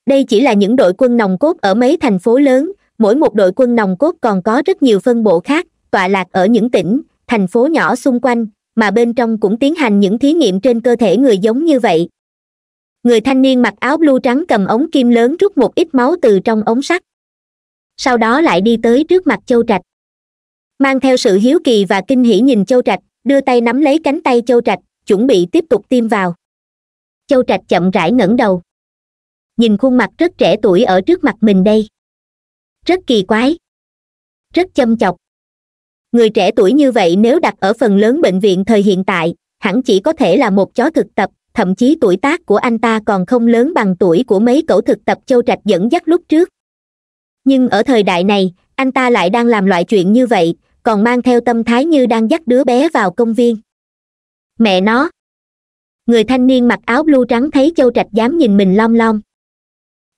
A: đây chỉ là những đội quân nòng cốt ở mấy thành phố lớn mỗi một đội quân nòng cốt còn có rất nhiều phân bộ khác tọa lạc ở những tỉnh thành phố nhỏ xung quanh mà bên trong cũng tiến hành những thí nghiệm trên cơ thể người giống như vậy người thanh niên mặc áo blue trắng cầm ống kim lớn rút một ít máu từ trong ống sắt sau đó lại đi tới trước mặt châu trạch mang theo sự hiếu kỳ và kinh hỉ nhìn châu trạch đưa tay nắm lấy cánh tay châu trạch chuẩn bị tiếp tục tiêm vào châu trạch chậm rãi ngẩng đầu nhìn khuôn mặt rất trẻ tuổi ở trước mặt mình đây rất kỳ quái rất châm chọc người trẻ tuổi như vậy nếu đặt ở phần lớn bệnh viện thời hiện tại hẳn chỉ có thể là một chó thực tập thậm chí tuổi tác của anh ta còn không lớn bằng tuổi của mấy cẩu thực tập châu trạch dẫn dắt lúc trước nhưng ở thời đại này anh ta lại đang làm loại chuyện như vậy còn mang theo tâm thái như đang dắt đứa bé vào công viên mẹ nó người thanh niên mặc áo blue trắng thấy châu trạch dám nhìn mình lom lom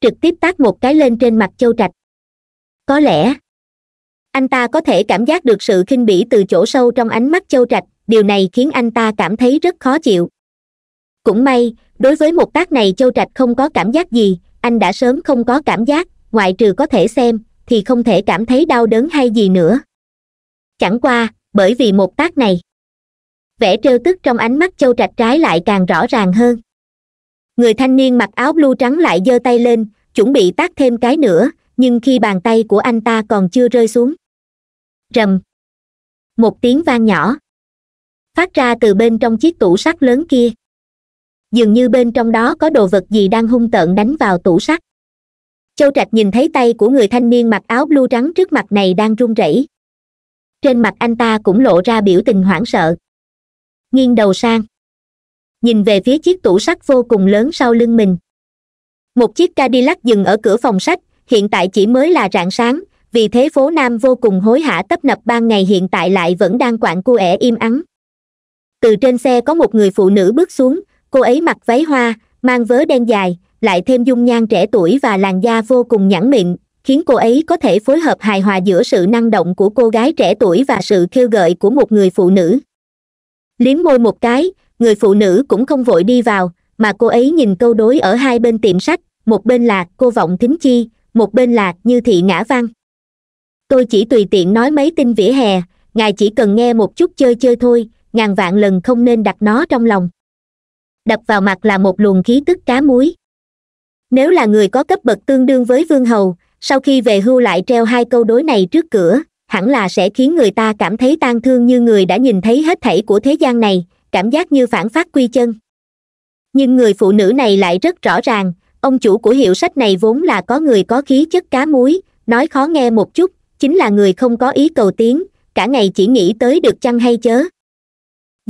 A: trực tiếp tát một cái lên trên mặt châu trạch có lẽ anh ta có thể cảm giác được sự khinh bỉ từ chỗ sâu trong ánh mắt châu trạch điều này khiến anh ta cảm thấy rất khó chịu cũng may đối với một tác này châu trạch không có cảm giác gì anh đã sớm không có cảm giác ngoại trừ có thể xem thì không thể cảm thấy đau đớn hay gì nữa chẳng qua bởi vì một tác này vẻ trêu tức trong ánh mắt châu trạch trái lại càng rõ ràng hơn người thanh niên mặc áo blue trắng lại giơ tay lên chuẩn bị tác thêm cái nữa nhưng khi bàn tay của anh ta còn chưa rơi xuống rầm một tiếng vang nhỏ phát ra từ bên trong chiếc tủ sắt lớn kia dường như bên trong đó có đồ vật gì đang hung tợn đánh vào tủ sắt châu trạch nhìn thấy tay của người thanh niên mặc áo blue trắng trước mặt này đang run rẩy trên mặt anh ta cũng lộ ra biểu tình hoảng sợ nghiêng đầu sang nhìn về phía chiếc tủ sắt vô cùng lớn sau lưng mình một chiếc cadillac dừng ở cửa phòng sách hiện tại chỉ mới là rạng sáng vì thế phố nam vô cùng hối hả tấp nập ban ngày hiện tại lại vẫn đang quặn cu ẻ im ắng từ trên xe có một người phụ nữ bước xuống cô ấy mặc váy hoa mang vớ đen dài lại thêm dung nhan trẻ tuổi và làn da vô cùng nhẵn mịn khiến cô ấy có thể phối hợp hài hòa giữa sự năng động của cô gái trẻ tuổi và sự kêu gợi của một người phụ nữ liếm môi một cái người phụ nữ cũng không vội đi vào mà cô ấy nhìn câu đối ở hai bên tiệm sách một bên là cô vọng thính chi một bên là như thị ngã văn tôi chỉ tùy tiện nói mấy tin vỉa hè ngài chỉ cần nghe một chút chơi chơi thôi ngàn vạn lần không nên đặt nó trong lòng đập vào mặt là một luồng khí tức cá muối nếu là người có cấp bậc tương đương với vương hầu sau khi về hưu lại treo hai câu đối này trước cửa hẳn là sẽ khiến người ta cảm thấy tang thương như người đã nhìn thấy hết thảy của thế gian này cảm giác như phản phát quy chân nhưng người phụ nữ này lại rất rõ ràng ông chủ của hiệu sách này vốn là có người có khí chất cá muối nói khó nghe một chút chính là người không có ý cầu tiến cả ngày chỉ nghĩ tới được chăng hay chớ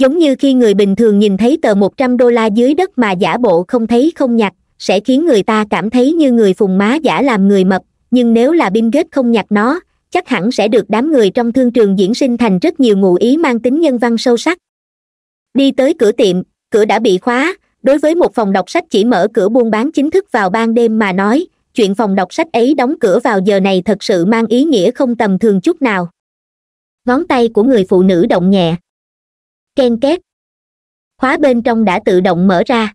A: giống như khi người bình thường nhìn thấy tờ một trăm đô la dưới đất mà giả bộ không thấy không nhặt sẽ khiến người ta cảm thấy như người phùng má giả làm người mập nhưng nếu là bill gates không nhặt nó chắc hẳn sẽ được đám người trong thương trường diễn sinh thành rất nhiều ngụ ý mang tính nhân văn sâu sắc đi tới cửa tiệm cửa đã bị khóa đối với một phòng đọc sách chỉ mở cửa buôn bán chính thức vào ban đêm mà nói chuyện phòng đọc sách ấy đóng cửa vào giờ này thật sự mang ý nghĩa không tầm thường chút nào ngón tay của người phụ nữ động nhẹ ken két khóa bên trong đã tự động mở ra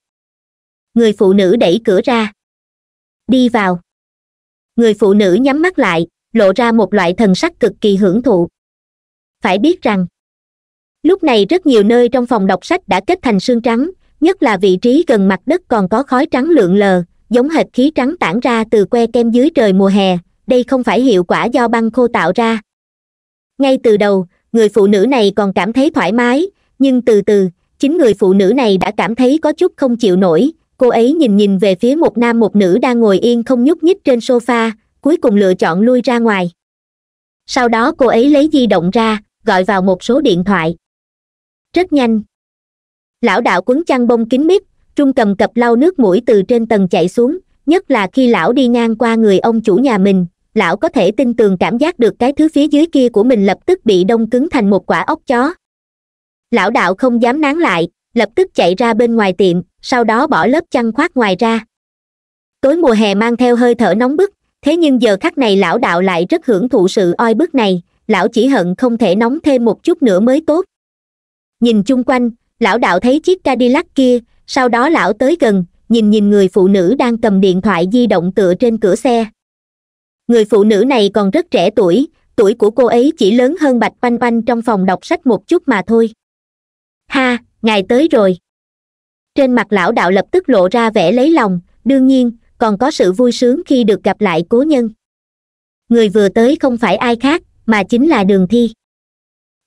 B: người phụ nữ đẩy cửa ra đi vào người phụ nữ
A: nhắm mắt lại lộ ra một loại thần sắc cực kỳ hưởng thụ phải biết rằng lúc này rất nhiều nơi trong phòng đọc sách đã kết thành sương trắng nhất là vị trí gần mặt đất còn có khói trắng lượn lờ giống hệt khí trắng tản ra từ que kem dưới trời mùa hè đây không phải hiệu quả do băng khô tạo ra ngay từ đầu người phụ nữ này còn cảm thấy thoải mái nhưng từ từ chính người phụ nữ này đã cảm thấy có chút không chịu nổi cô ấy nhìn nhìn về phía một nam một nữ đang ngồi yên không nhúc nhích trên sofa cuối cùng lựa chọn lui ra ngoài sau đó cô ấy lấy di động ra gọi vào một số điện thoại rất nhanh lão đạo quấn chăn bông kín mít trung cầm cập lau nước mũi từ trên tầng chạy xuống nhất là khi lão đi ngang qua người ông chủ nhà mình lão có thể tin tường cảm giác được cái thứ phía dưới kia của mình lập tức bị đông cứng thành một quả ốc chó lão đạo không dám nán lại lập tức chạy ra bên ngoài tiệm sau đó bỏ lớp chăn khoác ngoài ra tối mùa hè mang theo hơi thở nóng bức thế nhưng giờ khắc này lão đạo lại rất hưởng thụ sự oi bức này lão chỉ hận không thể nóng thêm một chút nữa mới tốt nhìn chung quanh lão đạo thấy chiếc cadillac kia sau đó lão tới gần nhìn nhìn người phụ nữ đang cầm điện thoại di động tựa trên cửa xe người phụ nữ này còn rất trẻ tuổi tuổi của cô ấy chỉ lớn hơn bạch banh banh trong phòng đọc sách một chút mà thôi ha ngài tới rồi trên mặt lão đạo lập tức lộ ra vẻ lấy lòng đương nhiên còn có sự vui sướng khi được gặp lại cố nhân người vừa tới không phải ai khác mà chính là đường thi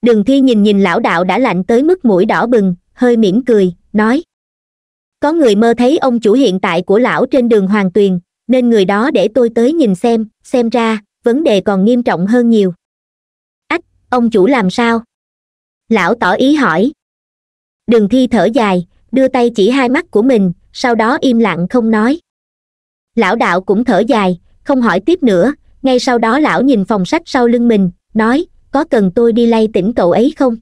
A: đường thi nhìn nhìn lão đạo đã lạnh tới mức mũi đỏ bừng hơi mỉm cười nói có người mơ thấy ông chủ hiện tại của lão trên đường hoàng tuyền nên người đó để tôi tới nhìn xem xem ra vấn đề còn nghiêm trọng hơn nhiều ách ông chủ làm sao lão tỏ ý hỏi đường thi thở dài đưa tay chỉ hai mắt của mình sau đó im lặng không nói lão đạo cũng thở dài không hỏi tiếp nữa ngay sau đó lão nhìn phòng sách sau lưng mình nói có cần tôi đi lay tỉnh cậu ấy không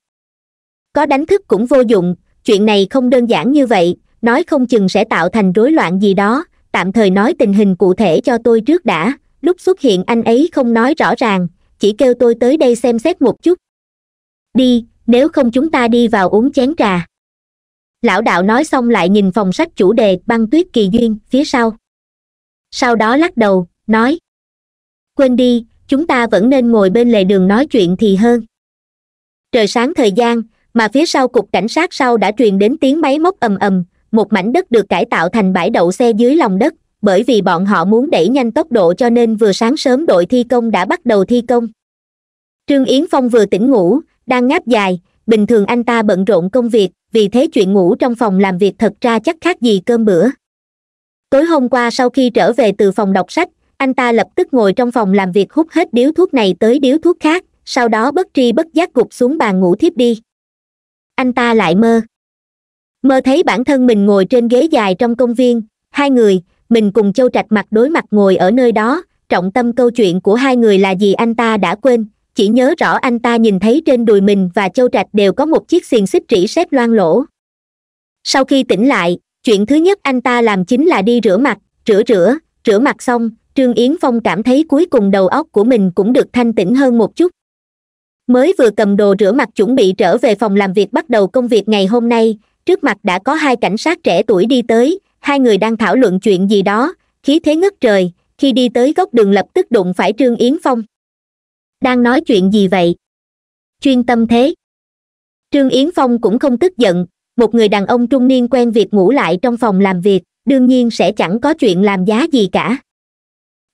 A: có đánh thức cũng vô dụng chuyện này không đơn giản như vậy nói không chừng sẽ tạo thành rối loạn gì đó tạm thời nói tình hình cụ thể cho tôi trước đã lúc xuất hiện anh ấy không nói rõ ràng chỉ kêu tôi tới đây xem xét một chút đi nếu không chúng ta đi vào uống chén trà lão đạo nói xong lại nhìn phòng sách chủ đề băng tuyết kỳ duyên phía sau sau đó lắc đầu nói quên đi chúng ta vẫn nên ngồi bên lề đường nói chuyện thì hơn trời sáng thời gian mà phía sau cục cảnh sát sau đã truyền đến tiếng máy móc ầm ầm một mảnh đất được cải tạo thành bãi đậu xe dưới lòng đất bởi vì bọn họ muốn đẩy nhanh tốc độ cho nên vừa sáng sớm đội thi công đã bắt đầu thi công trương yến phong vừa tỉnh ngủ đang ngáp dài bình thường anh ta bận rộn công việc vì thế chuyện ngủ trong phòng làm việc thật ra chắc khác gì cơm bữa tối hôm qua sau khi trở về từ phòng đọc sách anh ta lập tức ngồi trong phòng làm việc hút hết điếu thuốc này tới điếu thuốc khác sau đó bất tri bất giác gục xuống bàn ngủ thiếp đi anh ta lại mơ mơ thấy bản thân mình ngồi trên ghế dài trong công viên hai người mình cùng châu trạch mặt đối mặt ngồi ở nơi đó trọng tâm câu chuyện của hai người là gì anh ta đã quên chỉ nhớ rõ anh ta nhìn thấy trên đùi mình và châu trạch đều có một chiếc xiềng xích rỉ sét loang lỗ sau khi tỉnh lại chuyện thứ nhất anh ta làm chính là đi rửa mặt rửa rửa rửa mặt xong trương yến phong cảm thấy cuối cùng đầu óc của mình cũng được thanh tĩnh hơn một chút mới vừa cầm đồ rửa mặt chuẩn bị trở về phòng làm việc bắt đầu công việc ngày hôm nay trước mặt đã có hai cảnh sát trẻ tuổi đi tới hai người đang thảo luận chuyện gì đó khí thế ngất trời khi đi tới góc đường lập tức đụng phải trương yến phong đang nói chuyện gì vậy chuyên tâm thế trương yến phong cũng không tức giận một người đàn ông trung niên quen việc ngủ lại trong phòng làm việc đương nhiên sẽ chẳng có chuyện làm giá gì cả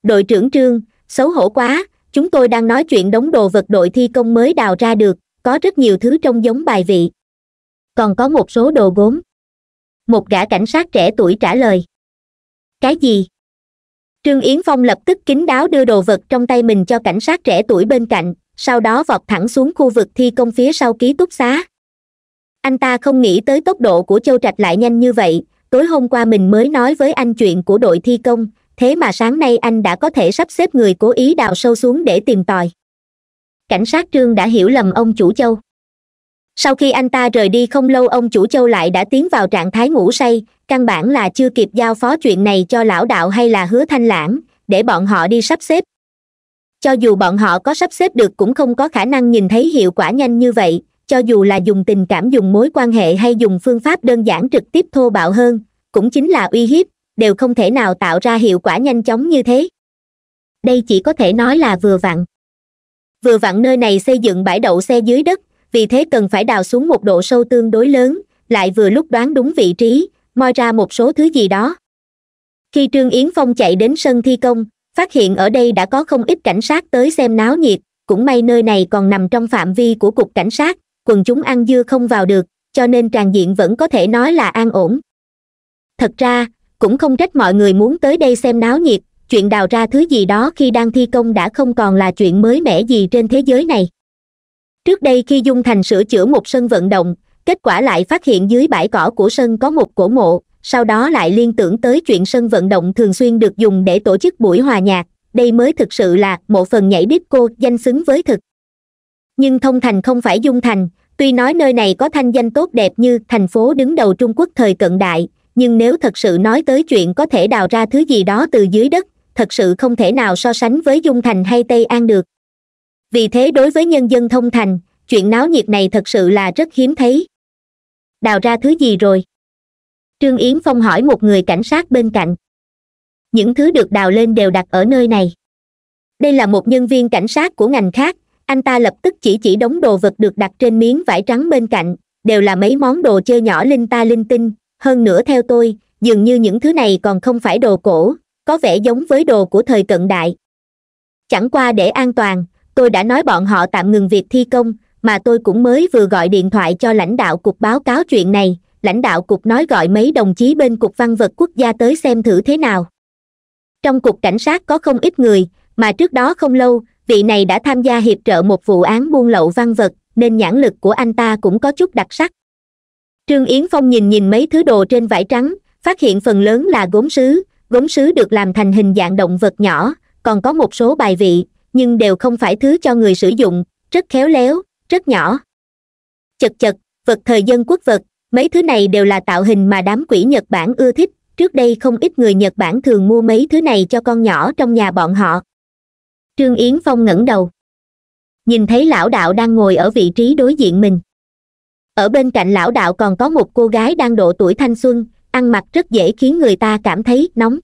A: đội trưởng trương xấu hổ quá chúng tôi đang nói chuyện đống đồ vật đội thi công mới đào ra được có rất nhiều thứ trông giống bài vị còn có một số đồ gốm một gã cảnh sát trẻ tuổi trả lời cái gì trương yến phong lập tức kín đáo đưa đồ vật trong tay mình cho cảnh sát trẻ tuổi bên cạnh sau đó vọt thẳng xuống khu vực thi công phía sau ký túc xá anh ta không nghĩ tới tốc độ của châu trạch lại nhanh như vậy tối hôm qua mình mới nói với anh chuyện của đội thi công thế mà sáng nay anh đã có thể sắp xếp người cố ý đào sâu xuống để tìm tòi cảnh sát trương đã hiểu lầm ông chủ châu sau khi anh ta rời đi không lâu ông chủ châu lại đã tiến vào trạng thái ngủ say căn bản là chưa kịp giao phó chuyện này cho lão đạo hay là hứa thanh lãng để bọn họ đi sắp xếp cho dù bọn họ có sắp xếp được cũng không có khả năng nhìn thấy hiệu quả nhanh như vậy cho dù là dùng tình cảm dùng mối quan hệ hay dùng phương pháp đơn giản trực tiếp thô bạo hơn cũng chính là uy hiếp đều không thể nào tạo ra hiệu quả nhanh chóng như thế đây chỉ có thể nói là vừa vặn vừa vặn nơi này xây dựng bãi đậu xe dưới đất vì thế cần phải đào xuống một độ sâu tương đối lớn lại vừa lúc đoán đúng vị trí moi ra một số thứ gì đó khi trương yến phong chạy đến sân thi công phát hiện ở đây đã có không ít cảnh sát tới xem náo nhiệt cũng may nơi này còn nằm trong phạm vi của cục cảnh sát quần chúng ăn dưa không vào được cho nên tràn diện vẫn có thể nói là an ổn thật ra cũng không trách mọi người muốn tới đây xem náo nhiệt chuyện đào ra thứ gì đó khi đang thi công đã không còn là chuyện mới mẻ gì trên thế giới này trước đây khi dung thành sửa chữa một sân vận động kết quả lại phát hiện dưới bãi cỏ của sân có một cổ mộ sau đó lại liên tưởng tới chuyện sân vận động thường xuyên được dùng để tổ chức buổi hòa nhạc đây mới thực sự là một phần nhảy biết cô danh xứng với thực nhưng thông thành không phải dung thành tuy nói nơi này có thanh danh tốt đẹp như thành phố đứng đầu trung quốc thời cận đại nhưng nếu thật sự nói tới chuyện có thể đào ra thứ gì đó từ dưới đất thật sự không thể nào so sánh với dung thành hay tây an được vì thế đối với nhân dân thông thành chuyện náo nhiệt này thật sự là rất hiếm thấy đào ra thứ gì rồi trương yến phong hỏi một người cảnh sát bên cạnh những thứ được đào lên đều đặt ở nơi này đây là một nhân viên cảnh sát của ngành khác anh ta lập tức chỉ chỉ đống đồ vật được đặt trên miếng vải trắng bên cạnh đều là mấy món đồ chơi nhỏ linh ta linh tinh hơn nữa theo tôi dường như những thứ này còn không phải đồ cổ có vẻ giống với đồ của thời cận đại chẳng qua để an toàn tôi đã nói bọn họ tạm ngừng việc thi công mà tôi cũng mới vừa gọi điện thoại cho lãnh đạo cục báo cáo chuyện này lãnh đạo cục nói gọi mấy đồng chí bên cục văn vật quốc gia tới xem thử thế nào trong cục cảnh sát có không ít người mà trước đó không lâu vị này đã tham gia hiệp trợ một vụ án buôn lậu văn vật nên nhãn lực của anh ta cũng có chút đặc sắc trương yến phong nhìn nhìn mấy thứ đồ trên vải trắng phát hiện phần lớn là gốm sứ gốm sứ được làm thành hình dạng động vật nhỏ còn có một số bài vị nhưng đều không phải thứ cho người sử dụng rất khéo léo rất nhỏ chật chật vật thời dân quốc vật mấy thứ này đều là tạo hình mà đám quỷ nhật bản ưa thích trước đây không ít người nhật bản thường mua mấy thứ này cho con nhỏ trong nhà bọn họ trương yến phong ngẩng đầu nhìn thấy lão đạo đang ngồi ở vị trí đối diện mình ở bên cạnh lão đạo còn có một cô gái đang độ tuổi thanh xuân ăn mặc rất dễ khiến người ta cảm thấy nóng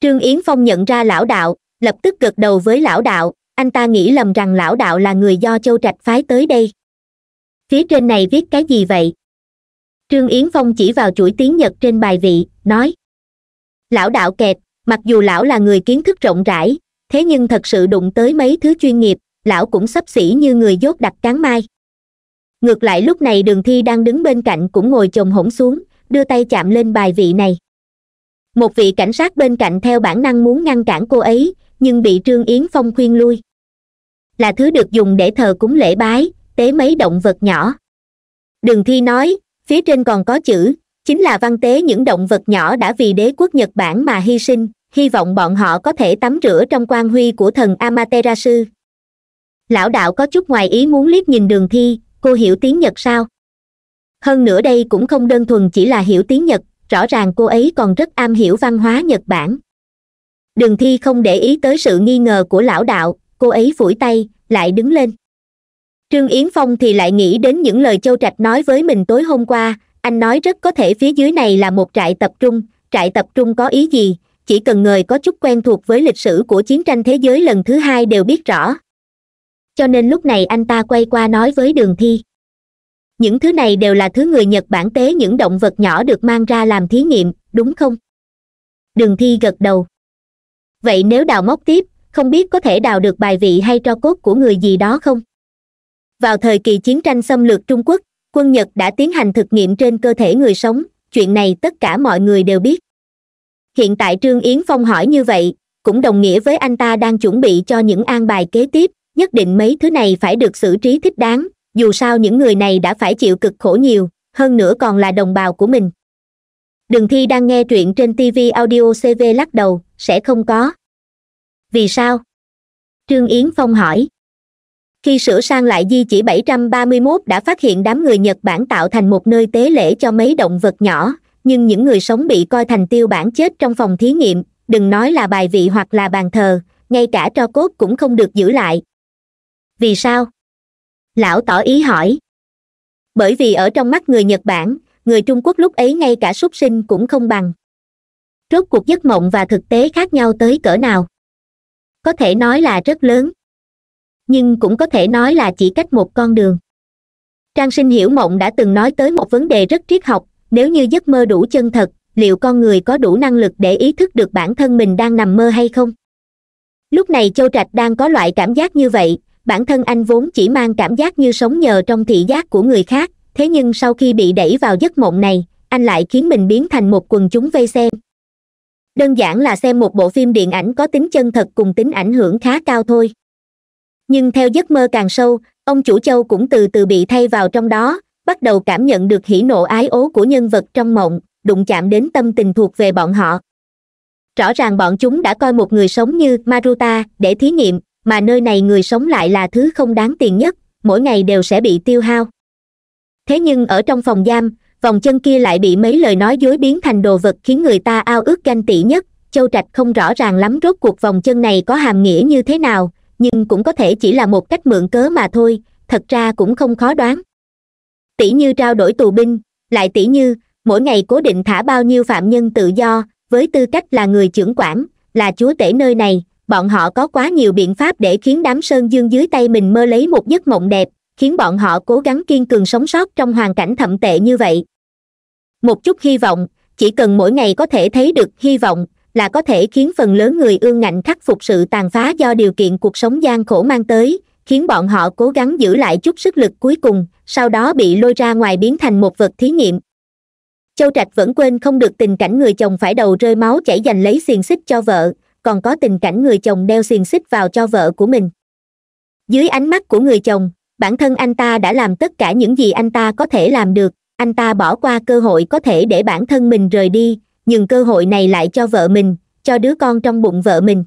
A: trương yến phong nhận ra lão đạo lập tức gật đầu với lão đạo anh ta nghĩ lầm rằng lão đạo là người do châu trạch phái tới đây phía trên này viết cái gì vậy trương yến phong chỉ vào chuỗi tiếng nhật trên bài vị nói lão đạo kẹt mặc dù lão là người kiến thức rộng rãi thế nhưng thật sự đụng tới mấy thứ chuyên nghiệp lão cũng sắp xỉ như người dốt đặt cán mai ngược lại lúc này đường thi đang đứng bên cạnh cũng ngồi chồng hổn xuống đưa tay chạm lên bài vị này một vị cảnh sát bên cạnh theo bản năng muốn ngăn cản cô ấy nhưng bị trương yến phong khuyên lui là thứ được dùng để thờ cúng lễ bái tế mấy động vật nhỏ đường thi nói phía trên còn có chữ chính là văn tế những động vật nhỏ đã vì đế quốc nhật bản mà hy sinh hy vọng bọn họ có thể tắm rửa trong quan huy của thần amaterasu lão đạo có chút ngoài ý muốn liếc nhìn đường thi cô hiểu tiếng nhật sao hơn nữa đây cũng không đơn thuần chỉ là hiểu tiếng nhật rõ ràng cô ấy còn rất am hiểu văn hóa nhật bản đường thi không để ý tới sự nghi ngờ của lão đạo cô ấy phủi tay lại đứng lên trương yến phong thì lại nghĩ đến những lời châu trạch nói với mình tối hôm qua anh nói rất có thể phía dưới này là một trại tập trung trại tập trung có ý gì chỉ cần người có chút quen thuộc với lịch sử của chiến tranh thế giới lần thứ hai đều biết rõ cho nên lúc này anh ta quay qua nói với đường thi những thứ này đều là thứ người nhật bản tế những động vật nhỏ được mang ra làm thí nghiệm đúng không đường thi gật đầu vậy nếu đào móc tiếp không biết có thể đào được bài vị hay tro cốt của người gì đó không vào thời kỳ chiến tranh xâm lược trung quốc quân nhật đã tiến hành thực nghiệm trên cơ thể người sống chuyện này tất cả mọi người đều biết hiện tại trương yến phong hỏi như vậy cũng đồng nghĩa với anh ta đang chuẩn bị cho những an bài kế tiếp nhất định mấy thứ này phải được xử trí thích đáng dù sao những người này đã phải chịu cực khổ nhiều hơn nữa còn là đồng bào của mình đường thi đang nghe truyện trên tv audio cv lắc đầu sẽ không có vì sao trương yến phong hỏi khi sửa sang lại di chỉ 731 đã phát hiện đám người nhật bản tạo thành một nơi tế lễ cho mấy động vật nhỏ nhưng những người sống bị coi thành tiêu bản chết trong phòng thí nghiệm đừng nói là bài vị hoặc là bàn thờ ngay cả tro cốt cũng không được giữ lại vì sao lão tỏ ý hỏi bởi vì ở trong mắt người nhật bản người trung quốc lúc ấy ngay cả súc sinh cũng không bằng rốt cuộc giấc mộng và thực tế khác nhau tới cỡ nào có thể nói là rất lớn nhưng cũng có thể nói là chỉ cách một con đường trang sinh hiểu mộng đã từng nói tới một vấn đề rất triết học nếu như giấc mơ đủ chân thật liệu con người có đủ năng lực để ý thức được bản thân mình đang nằm mơ hay không lúc này châu trạch đang có loại cảm giác như vậy bản thân anh vốn chỉ mang cảm giác như sống nhờ trong thị giác của người khác thế nhưng sau khi bị đẩy vào giấc mộng này anh lại khiến mình biến thành một quần chúng vây xem đơn giản là xem một bộ phim điện ảnh có tính chân thật cùng tính ảnh hưởng khá cao thôi nhưng theo giấc mơ càng sâu ông chủ châu cũng từ từ bị thay vào trong đó bắt đầu cảm nhận được hỉ nộ ái ố của nhân vật trong mộng đụng chạm đến tâm tình thuộc về bọn họ rõ ràng bọn chúng đã coi một người sống như maruta để thí nghiệm mà nơi này người sống lại là thứ không đáng tiền nhất mỗi ngày đều sẽ bị tiêu hao thế nhưng ở trong phòng giam vòng chân kia lại bị mấy lời nói dối biến thành đồ vật khiến người ta ao ước ganh tị nhất châu trạch không rõ ràng lắm rốt cuộc vòng chân này có hàm nghĩa như thế nào nhưng cũng có thể chỉ là một cách mượn cớ mà thôi thật ra cũng không khó đoán tỷ như trao đổi tù binh lại tỷ như mỗi ngày cố định thả bao nhiêu phạm nhân tự do với tư cách là người trưởng quản là chúa tể nơi này bọn họ có quá nhiều biện pháp để khiến đám sơn dương dưới tay mình mơ lấy một giấc mộng đẹp khiến bọn họ cố gắng kiên cường sống sót trong hoàn cảnh thậm tệ như vậy một chút hy vọng chỉ cần mỗi ngày có thể thấy được hy vọng là có thể khiến phần lớn người ương ngạnh khắc phục sự tàn phá do điều kiện cuộc sống gian khổ mang tới khiến bọn họ cố gắng giữ lại chút sức lực cuối cùng sau đó bị lôi ra ngoài biến thành một vật thí nghiệm châu trạch vẫn quên không được tình cảnh người chồng phải đầu rơi máu chảy giành lấy xiềng xích cho vợ còn có tình cảnh người chồng đeo xiềng xích vào cho vợ của mình dưới ánh mắt của người chồng bản thân anh ta đã làm tất cả những gì anh ta có thể làm được anh ta bỏ qua cơ hội có thể để bản thân mình rời đi nhưng cơ hội này lại cho vợ mình cho đứa con trong bụng vợ mình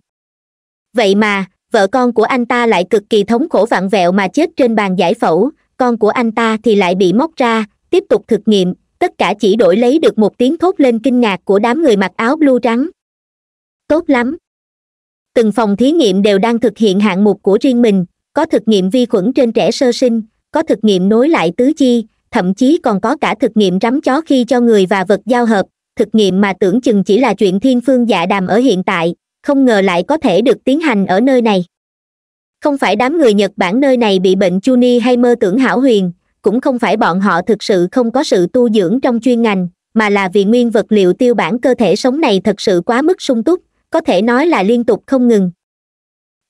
A: vậy mà vợ con của anh ta lại cực kỳ thống khổ vặn vẹo mà chết trên bàn giải phẫu con của anh ta thì lại bị móc ra tiếp tục thực nghiệm tất cả chỉ đổi lấy được một tiếng thốt lên kinh ngạc của đám người mặc áo blue trắng tốt lắm từng phòng thí nghiệm đều đang thực hiện hạng mục của riêng mình có thực nghiệm vi khuẩn trên trẻ sơ sinh có thực nghiệm nối lại tứ chi thậm chí còn có cả thực nghiệm rắm chó khi cho người và vật giao hợp thực nghiệm mà tưởng chừng chỉ là chuyện thiên phương dạ đàm ở hiện tại không ngờ lại có thể được tiến hành ở nơi này không phải đám người nhật bản nơi này bị bệnh chuni hay mơ tưởng hảo huyền cũng không phải bọn họ thực sự không có sự tu dưỡng trong chuyên ngành mà là vì nguyên vật liệu tiêu bản cơ thể sống này thật sự quá mức sung túc có thể nói là liên tục không ngừng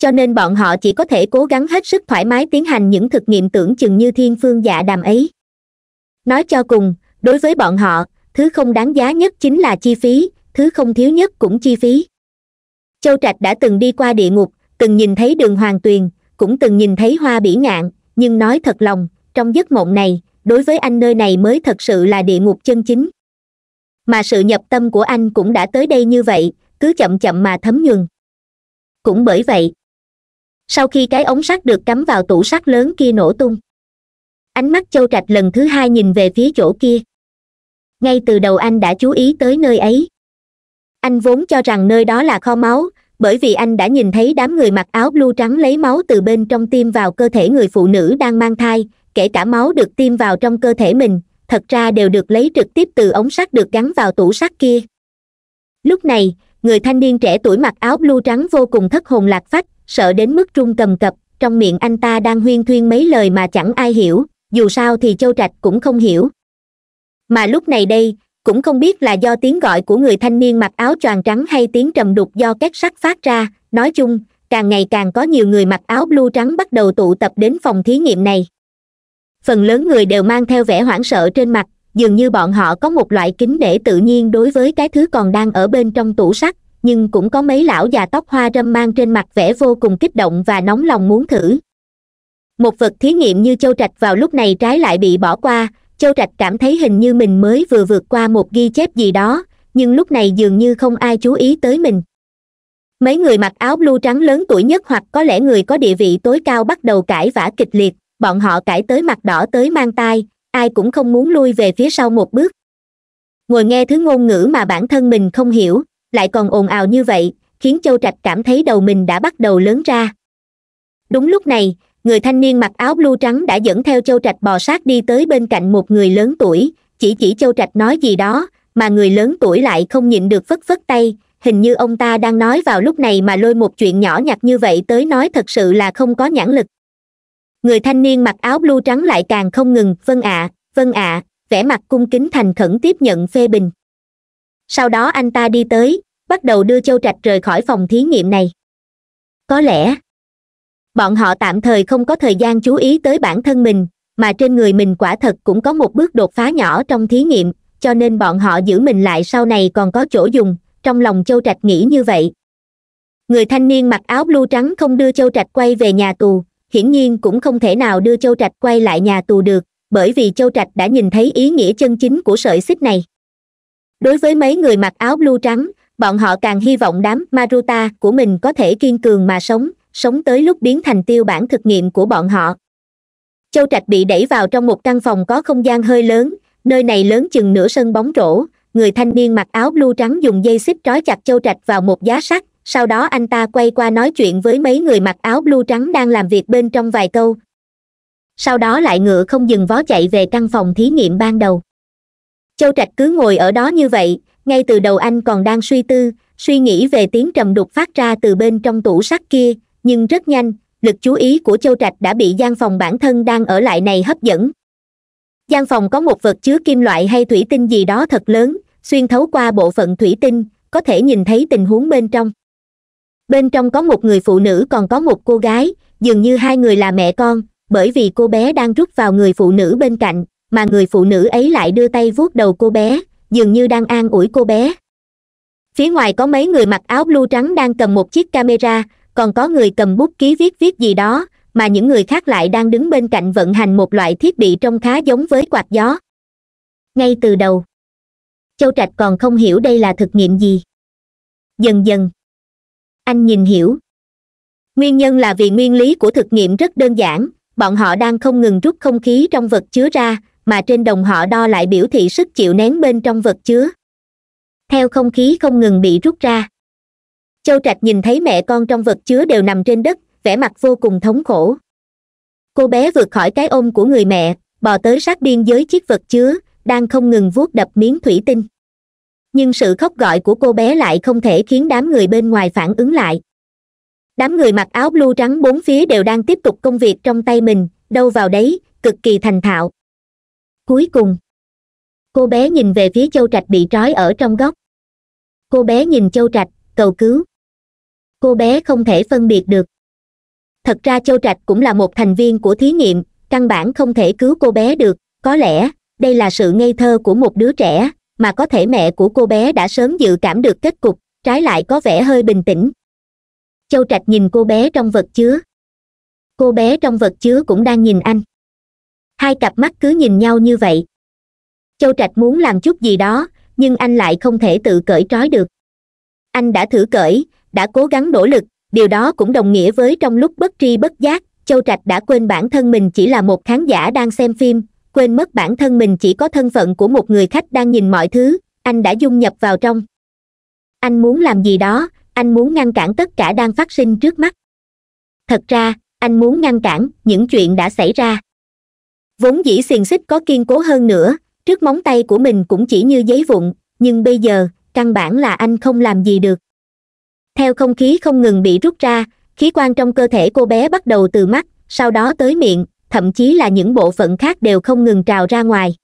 A: cho nên bọn họ chỉ có thể cố gắng hết sức thoải mái tiến hành những thực nghiệm tưởng chừng như thiên phương dạ đàm ấy nói cho cùng đối với bọn họ thứ không đáng giá nhất chính là chi phí thứ không thiếu nhất cũng chi phí châu trạch đã từng đi qua địa ngục từng nhìn thấy đường hoàng tuyền cũng từng nhìn thấy hoa bỉ ngạn nhưng nói thật lòng trong giấc mộng này đối với anh nơi này mới thật sự là địa ngục chân chính mà sự nhập tâm của anh cũng đã tới đây như vậy cứ chậm chậm mà thấm nhuần cũng bởi vậy sau khi cái ống sắt được cắm vào tủ sắt lớn kia nổ tung ánh mắt châu trạch lần thứ hai nhìn về phía chỗ kia ngay từ đầu anh đã chú ý tới nơi ấy anh vốn cho rằng nơi đó là kho máu bởi vì anh đã nhìn thấy đám người mặc áo blue trắng lấy máu từ bên trong tim vào cơ thể người phụ nữ đang mang thai kể cả máu được tiêm vào trong cơ thể mình thật ra đều được lấy trực tiếp từ ống sắt được gắn vào tủ sắt kia lúc này người thanh niên trẻ tuổi mặc áo blue trắng vô cùng thất hồn lạc phách sợ đến mức trung cầm cập trong miệng anh ta đang huyên thuyên mấy lời mà chẳng ai hiểu dù sao thì châu trạch cũng không hiểu mà lúc này đây cũng không biết là do tiếng gọi của người thanh niên mặc áo choàng trắng hay tiếng trầm đục do các sắt phát ra nói chung càng ngày càng có nhiều người mặc áo blue trắng bắt đầu tụ tập đến phòng thí nghiệm này phần lớn người đều mang theo vẻ hoảng sợ trên mặt dường như bọn họ có một loại kính để tự nhiên đối với cái thứ còn đang ở bên trong tủ sắt nhưng cũng có mấy lão già tóc hoa râm mang trên mặt vẻ vô cùng kích động và nóng lòng muốn thử một vật thí nghiệm như châu trạch vào lúc này trái lại bị bỏ qua châu trạch cảm thấy hình như mình mới vừa vượt qua một ghi chép gì đó nhưng lúc này dường như không ai chú ý tới mình mấy người mặc áo blue trắng lớn tuổi nhất hoặc có lẽ người có địa vị tối cao bắt đầu cãi vã kịch liệt bọn họ cãi tới mặt đỏ tới mang tai ai cũng không muốn lui về phía sau một bước ngồi nghe thứ ngôn ngữ mà bản thân mình không hiểu lại còn ồn ào như vậy khiến châu trạch cảm thấy đầu mình đã bắt đầu lớn ra đúng lúc này người thanh niên mặc áo blue trắng đã dẫn theo châu trạch bò sát đi tới bên cạnh một người lớn tuổi chỉ chỉ châu trạch nói gì đó mà người lớn tuổi lại không nhịn được phất phất tay hình như ông ta đang nói vào lúc này mà lôi một chuyện nhỏ nhặt như vậy tới nói thật sự là không có nhãn lực người thanh niên mặc áo blue trắng lại càng không ngừng vâng ạ vâng ạ vẻ mặt cung kính thành khẩn tiếp nhận phê bình sau đó anh ta đi tới bắt đầu đưa châu trạch rời khỏi phòng thí nghiệm này có lẽ bọn họ tạm thời không có thời gian chú ý tới bản thân mình mà trên người mình quả thật cũng có một bước đột phá nhỏ trong thí nghiệm cho nên bọn họ giữ mình lại sau này còn có chỗ dùng trong lòng châu trạch nghĩ như vậy người thanh niên mặc áo blue trắng không đưa châu trạch quay về nhà tù hiển nhiên cũng không thể nào đưa châu trạch quay lại nhà tù được bởi vì châu trạch đã nhìn thấy ý nghĩa chân chính của sợi xích này đối với mấy người mặc áo blue trắng bọn họ càng hy vọng đám maruta của mình có thể kiên cường mà sống sống tới lúc biến thành tiêu bản thực nghiệm của bọn họ châu trạch bị đẩy vào trong một căn phòng có không gian hơi lớn nơi này lớn chừng nửa sân bóng rổ người thanh niên mặc áo blue trắng dùng dây xích trói chặt châu trạch vào một giá sắt sau đó anh ta quay qua nói chuyện với mấy người mặc áo blue trắng đang làm việc bên trong vài câu sau đó lại ngựa không dừng vó chạy về căn phòng thí nghiệm ban đầu châu trạch cứ ngồi ở đó như vậy ngay từ đầu anh còn đang suy tư suy nghĩ về tiếng trầm đục phát ra từ bên trong tủ sắt kia nhưng rất nhanh lực chú ý của châu trạch đã bị gian phòng bản thân đang ở lại này hấp dẫn gian phòng có một vật chứa kim loại hay thủy tinh gì đó thật lớn xuyên thấu qua bộ phận thủy tinh có thể nhìn thấy tình huống bên trong bên trong có một người phụ nữ còn có một cô gái dường như hai người là mẹ con bởi vì cô bé đang rút vào người phụ nữ bên cạnh mà người phụ nữ ấy lại đưa tay vuốt đầu cô bé dường như đang an ủi cô bé phía ngoài có mấy người mặc áo blue trắng đang cầm một chiếc camera còn có người cầm bút ký viết viết gì đó mà những người khác lại đang đứng bên cạnh vận hành một loại thiết bị trông khá giống với quạt gió ngay từ đầu châu trạch còn không hiểu đây là thực nghiệm gì dần dần anh nhìn hiểu nguyên nhân là vì nguyên lý của thực nghiệm rất đơn giản bọn họ đang không ngừng rút không khí trong vật chứa ra mà trên đồng họ đo lại biểu thị sức chịu nén bên trong vật chứa theo không khí không ngừng bị rút ra châu trạch nhìn thấy mẹ con trong vật chứa đều nằm trên đất vẻ mặt vô cùng thống khổ cô bé vượt khỏi cái ôm của người mẹ bò tới sát biên giới chiếc vật chứa đang không ngừng vuốt đập miếng thủy tinh nhưng sự khóc gọi của cô bé lại không thể khiến đám người bên ngoài phản ứng lại đám người mặc áo blue trắng bốn phía đều đang tiếp tục công việc trong tay mình đâu vào đấy cực kỳ thành thạo cuối cùng cô bé nhìn về phía châu trạch bị trói ở trong góc cô bé nhìn châu trạch cầu cứu cô bé không thể phân biệt được thật ra châu trạch cũng là một thành viên của thí nghiệm căn bản không thể cứu cô bé được có lẽ đây là sự ngây thơ của một đứa trẻ mà có thể mẹ của cô bé đã sớm dự cảm được kết cục trái lại có vẻ hơi bình tĩnh châu trạch nhìn cô bé trong vật chứa cô bé trong vật chứa cũng đang nhìn anh hai cặp mắt cứ nhìn nhau như vậy châu trạch muốn làm chút gì đó nhưng anh lại không thể tự cởi trói được anh đã thử cởi đã cố gắng nỗ lực điều đó cũng đồng nghĩa với trong lúc bất tri bất giác châu trạch đã quên bản thân mình chỉ là một khán giả đang xem phim quên mất bản thân mình chỉ có thân phận của một người khách đang nhìn mọi thứ anh đã dung nhập vào trong anh muốn làm gì đó anh muốn ngăn cản tất cả đang phát sinh trước mắt thật ra anh muốn ngăn cản những chuyện đã xảy ra vốn dĩ xiềng xích có kiên cố hơn nữa trước móng tay của mình cũng chỉ như giấy vụn nhưng bây giờ căn bản là anh không làm gì được theo không khí không ngừng bị rút ra khí quan trong cơ thể cô bé bắt đầu từ mắt sau đó tới miệng thậm chí là những bộ phận khác đều không ngừng trào ra ngoài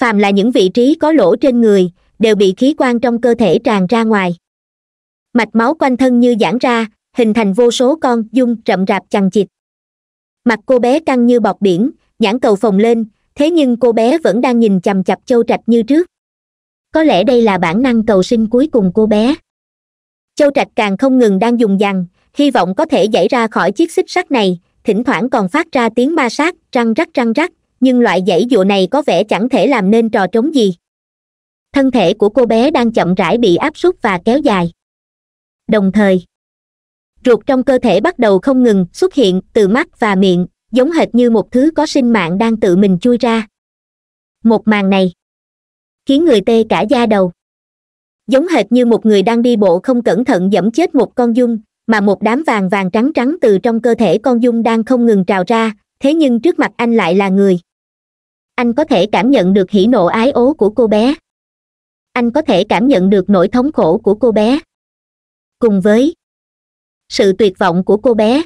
A: phàm là những vị trí có lỗ trên người đều bị khí quan trong cơ thể tràn ra ngoài mạch máu quanh thân như giãn ra hình thành vô số con dung rậm rạp chằng chịt mặt cô bé căng như bọc biển nhãn cầu phồng lên thế nhưng cô bé vẫn đang nhìn chằm chặp châu trạch như trước có lẽ đây là bản năng cầu sinh cuối cùng cô bé châu trạch càng không ngừng đang dùng dằn hy vọng có thể giải ra khỏi chiếc xích sắt này thỉnh thoảng còn phát ra tiếng ma sát răng rắc răng rắc nhưng loại dãy dụa này có vẻ chẳng thể làm nên trò trống gì thân thể của cô bé đang chậm rãi bị áp suất và kéo dài đồng thời ruột trong cơ thể bắt đầu không ngừng xuất hiện từ mắt và miệng giống hệt như một thứ có sinh mạng đang tự mình chui ra một màn này khiến người tê cả da đầu giống hệt như một người đang đi bộ không cẩn thận dẫm chết một con dung mà một đám vàng vàng trắng trắng từ trong cơ thể con dung đang không ngừng trào ra thế nhưng trước mặt anh lại là người anh có thể cảm nhận được hỉ nộ ái ố của cô bé anh có thể cảm nhận được nỗi thống khổ của cô bé cùng với sự tuyệt vọng của cô bé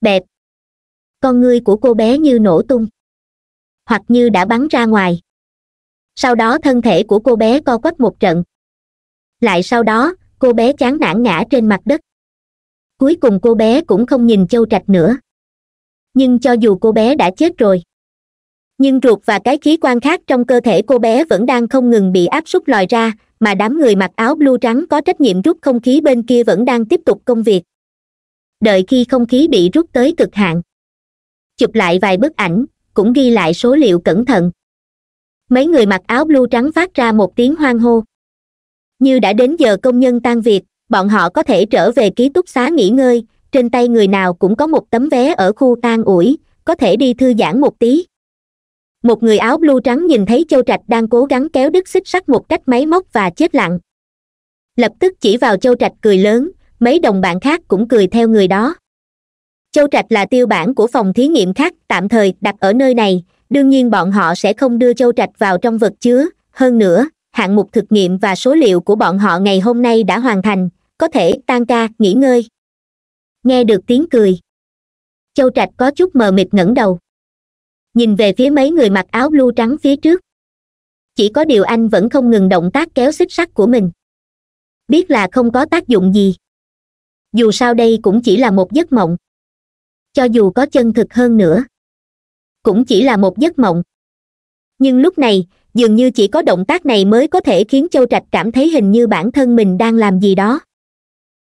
B: bẹp con ngươi của cô bé như nổ tung hoặc như
A: đã bắn ra ngoài sau đó thân thể của cô bé co quắp một trận lại sau đó cô bé chán nản ngã trên mặt đất cuối cùng cô bé cũng không nhìn châu trạch nữa nhưng cho dù cô bé đã chết rồi nhưng ruột và cái khí quan khác trong cơ thể cô bé vẫn đang không ngừng bị áp suất lòi ra mà đám người mặc áo blue trắng có trách nhiệm rút không khí bên kia vẫn đang tiếp tục công việc đợi khi không khí bị rút tới cực hạn chụp lại vài bức ảnh cũng ghi lại số liệu cẩn thận mấy người mặc áo blue trắng phát ra một tiếng hoang hô như đã đến giờ công nhân tan việc bọn họ có thể trở về ký túc xá nghỉ ngơi trên tay người nào cũng có một tấm vé ở khu an ủi có thể đi thư giãn một tí một người áo blue trắng nhìn thấy châu trạch đang cố gắng kéo đứt xích sắt một cách máy móc và chết lặng lập tức chỉ vào châu trạch cười lớn mấy đồng bạn khác cũng cười theo người đó châu trạch là tiêu bản của phòng thí nghiệm khác tạm thời đặt ở nơi này đương nhiên bọn họ sẽ không đưa châu trạch vào trong vật chứa hơn nữa hạng mục thực nghiệm và số liệu của bọn họ ngày hôm nay đã hoàn thành có thể tan ca nghỉ ngơi nghe được tiếng cười châu trạch có chút mờ mịt ngẩng đầu nhìn về phía mấy người mặc áo blue trắng phía trước chỉ có điều anh vẫn không ngừng động tác kéo xích sắt của mình biết là không có tác dụng gì dù sao đây cũng chỉ là một giấc mộng cho dù có chân thực hơn nữa cũng chỉ là một giấc mộng nhưng lúc này dường như chỉ có động tác này mới có thể khiến châu trạch cảm thấy hình như bản thân mình đang làm gì đó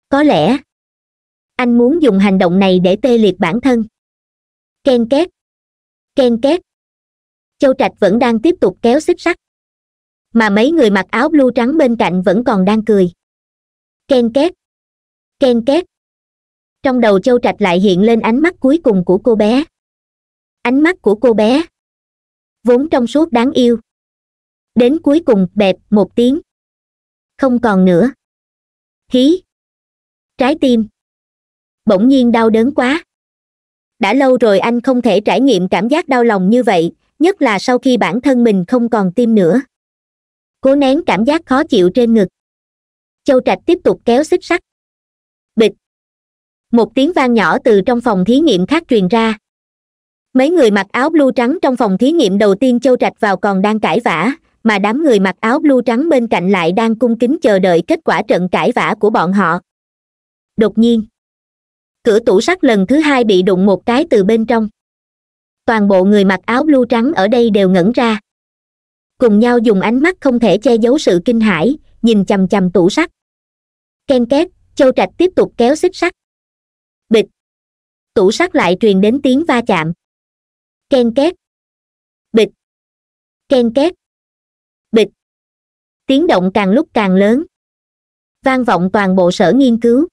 A: có lẽ anh muốn dùng hành động này
B: để tê liệt bản thân ken két ken két châu trạch vẫn đang tiếp tục kéo xích sắt mà mấy người mặc áo blue trắng bên cạnh vẫn còn đang cười ken két ken két trong đầu châu trạch lại hiện lên ánh mắt cuối cùng của cô bé ánh mắt của cô bé vốn trong suốt đáng yêu đến cuối cùng bẹp một tiếng không còn
A: nữa hí trái tim bỗng nhiên đau đớn quá đã lâu rồi anh không thể trải nghiệm cảm giác đau lòng như vậy nhất là sau khi bản thân mình không còn tim nữa cố nén cảm giác khó chịu trên ngực châu trạch tiếp tục kéo xích sắt một tiếng vang nhỏ từ trong phòng thí nghiệm khác truyền ra mấy người mặc áo blue trắng trong phòng thí nghiệm đầu tiên châu trạch vào còn đang cãi vã mà đám người mặc áo blue trắng bên cạnh lại đang cung kính chờ đợi kết quả trận cãi vã của bọn họ đột nhiên cửa tủ sắt lần thứ hai bị đụng một cái từ bên trong toàn bộ người mặc áo blue trắng ở đây đều ngẩn ra cùng nhau dùng ánh mắt không thể che giấu sự kinh hãi nhìn chầm chầm tủ sắt ken két châu trạch tiếp tục kéo xích sắt
B: tủ sắt lại truyền đến tiếng va chạm ken két bịch ken két bịch tiếng động càng lúc càng lớn
A: vang vọng toàn bộ sở nghiên cứu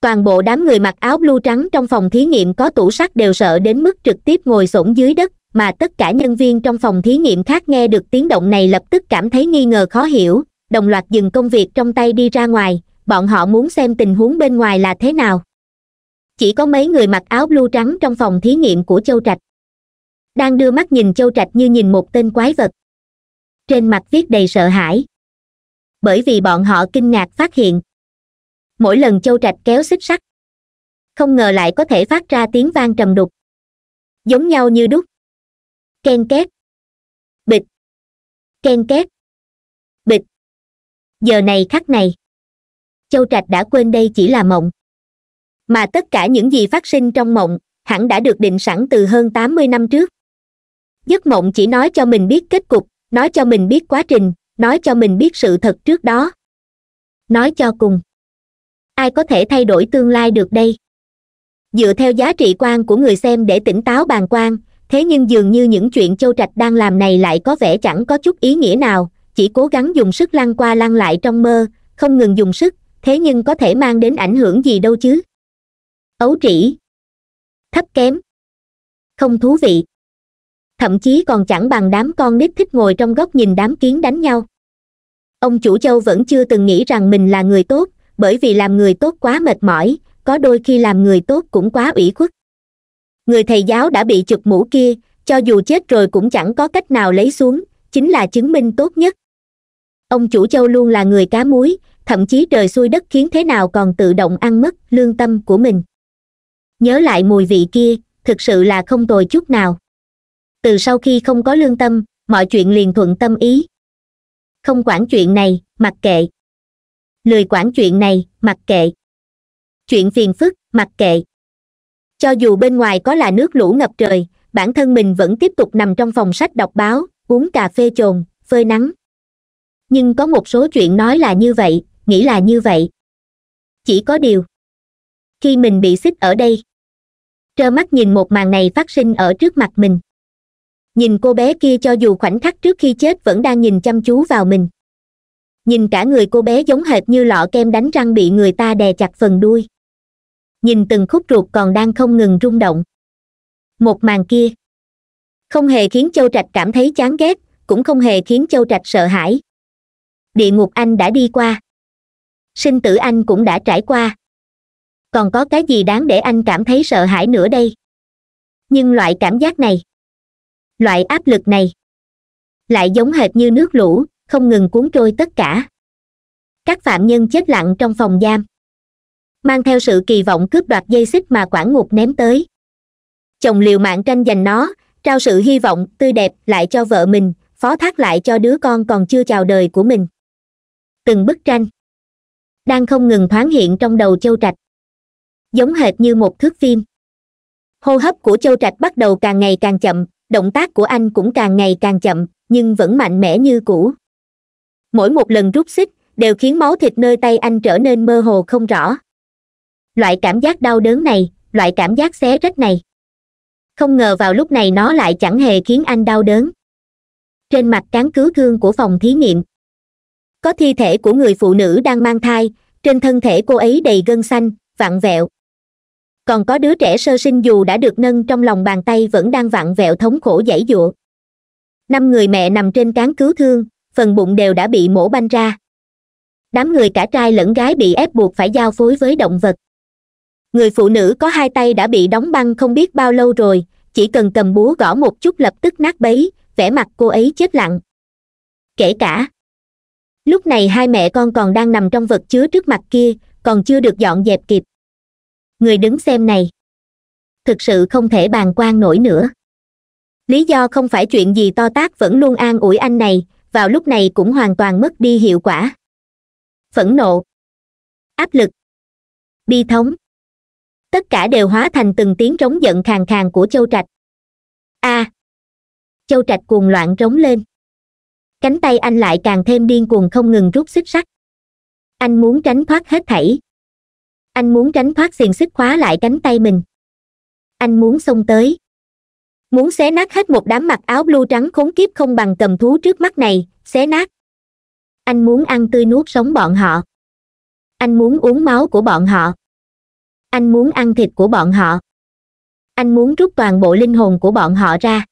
A: toàn bộ đám người mặc áo blue trắng trong phòng thí nghiệm có tủ sắt đều sợ đến mức trực tiếp ngồi xổm dưới đất mà tất cả nhân viên trong phòng thí nghiệm khác nghe được tiếng động này lập tức cảm thấy nghi ngờ khó hiểu đồng loạt dừng công việc trong tay đi ra ngoài bọn họ muốn xem tình huống bên ngoài là thế nào chỉ có mấy người mặc áo blue trắng trong phòng thí nghiệm của châu trạch đang đưa mắt nhìn châu trạch như nhìn một tên quái vật trên mặt viết đầy sợ hãi bởi vì bọn
B: họ kinh ngạc phát hiện mỗi lần châu trạch kéo xích sắt không ngờ lại có thể phát ra tiếng vang trầm đục giống nhau như đúc ken két bịch ken két bịch giờ này
A: khắc này châu trạch đã quên đây chỉ là mộng mà tất cả những gì phát sinh trong mộng hẳn đã được định sẵn từ hơn tám mươi năm trước giấc mộng chỉ nói cho mình biết kết cục nói cho mình biết quá trình nói cho mình biết sự thật trước đó nói cho cùng ai có thể thay đổi tương lai được đây dựa theo giá trị quan của người xem để tỉnh táo bàn quan thế nhưng dường như những chuyện châu trạch đang làm này lại có vẻ chẳng có chút ý nghĩa nào chỉ cố gắng dùng sức lăn qua lăn lại trong mơ không ngừng dùng sức thế nhưng có thể mang đến ảnh hưởng gì đâu chứ ấu trĩ
B: thấp kém không thú vị thậm chí còn chẳng
A: bằng đám con nít thích ngồi trong góc nhìn đám kiến đánh nhau ông chủ châu vẫn chưa từng nghĩ rằng mình là người tốt bởi vì làm người tốt quá mệt mỏi có đôi khi làm người tốt cũng quá ủy khuất người thầy giáo đã bị chụp mũ kia cho dù chết rồi cũng chẳng có cách nào lấy xuống chính là chứng minh tốt nhất ông chủ châu luôn là người cá muối thậm chí trời xuôi đất khiến thế nào còn tự động ăn mất lương tâm của mình nhớ lại mùi vị kia thực sự là không tồi chút nào từ sau khi không có lương tâm mọi chuyện liền thuận tâm ý không quản chuyện này mặc kệ lười quản chuyện này mặc kệ chuyện phiền phức mặc kệ cho dù bên ngoài có là nước lũ ngập trời bản thân mình vẫn tiếp tục nằm trong phòng sách đọc báo uống cà phê trồn phơi nắng nhưng có một số chuyện nói là như vậy nghĩ là như vậy chỉ có điều khi mình bị xích ở đây trơ mắt nhìn một màn này phát sinh ở trước mặt mình nhìn cô bé kia cho dù khoảnh khắc trước khi chết vẫn đang nhìn chăm chú vào mình nhìn cả người cô bé giống hệt như lọ kem đánh răng bị người ta đè chặt phần đuôi nhìn từng khúc ruột còn đang không ngừng rung động một màn kia không hề khiến châu trạch cảm thấy chán ghét cũng không hề khiến châu trạch sợ hãi địa ngục anh đã đi qua sinh tử anh cũng đã trải qua còn có cái gì đáng để anh cảm
B: thấy sợ hãi nữa đây nhưng loại cảm giác này loại áp lực này
A: lại giống hệt như nước lũ không ngừng cuốn trôi tất cả các phạm nhân chết lặng trong phòng giam mang theo sự kỳ vọng cướp đoạt dây xích mà quản ngục ném tới chồng liều mạng tranh giành nó trao sự hy vọng tươi đẹp lại cho vợ mình phó thác lại cho đứa con còn chưa chào đời của mình từng bức tranh đang không ngừng thoáng hiện trong đầu châu trạch giống hệt như một thước phim hô hấp của châu trạch bắt đầu càng ngày càng chậm động tác của anh cũng càng ngày càng chậm nhưng vẫn mạnh mẽ như cũ mỗi một lần rút xích đều khiến máu thịt nơi tay anh trở nên mơ hồ không rõ loại cảm giác đau đớn này loại cảm giác xé rách này không ngờ vào lúc này nó lại chẳng hề khiến anh đau đớn trên mặt cán cứu thương của phòng thí nghiệm có thi thể của người phụ nữ đang mang thai trên thân thể cô ấy đầy gân xanh vặn vẹo còn có đứa trẻ sơ sinh dù đã được nâng trong lòng bàn tay vẫn đang vặn vẹo thống khổ dãy giụa năm người mẹ nằm trên cán cứu thương phần bụng đều đã bị mổ banh ra đám người cả trai lẫn gái bị ép buộc phải giao phối với động vật người phụ nữ có hai tay đã bị đóng băng không biết bao lâu rồi chỉ cần cầm búa gõ một chút lập tức nát bấy vẻ mặt cô ấy chết lặng kể cả lúc này hai mẹ con còn đang nằm trong vật chứa trước mặt kia còn chưa được dọn dẹp kịp người đứng xem này thực sự không thể bàn quan nổi nữa lý do không phải chuyện gì to tác vẫn luôn an ủi anh này vào lúc này cũng hoàn toàn mất đi hiệu quả
B: phẫn nộ áp lực bi thống tất cả đều hóa thành từng tiếng trống giận khàn khàn của châu trạch a à, châu trạch cuồng
A: loạn trống lên cánh tay anh lại càng thêm điên cuồng không ngừng rút xích sắt anh muốn tránh thoát hết thảy anh muốn tránh thoát xiềng xích khóa lại cánh tay mình anh muốn xông tới muốn xé nát hết một đám mặc áo blue trắng khốn kiếp không bằng cầm thú trước mắt này xé nát anh muốn ăn tươi nuốt sống bọn họ anh muốn uống máu của bọn họ anh muốn ăn thịt của bọn họ anh muốn rút toàn bộ linh hồn của bọn họ ra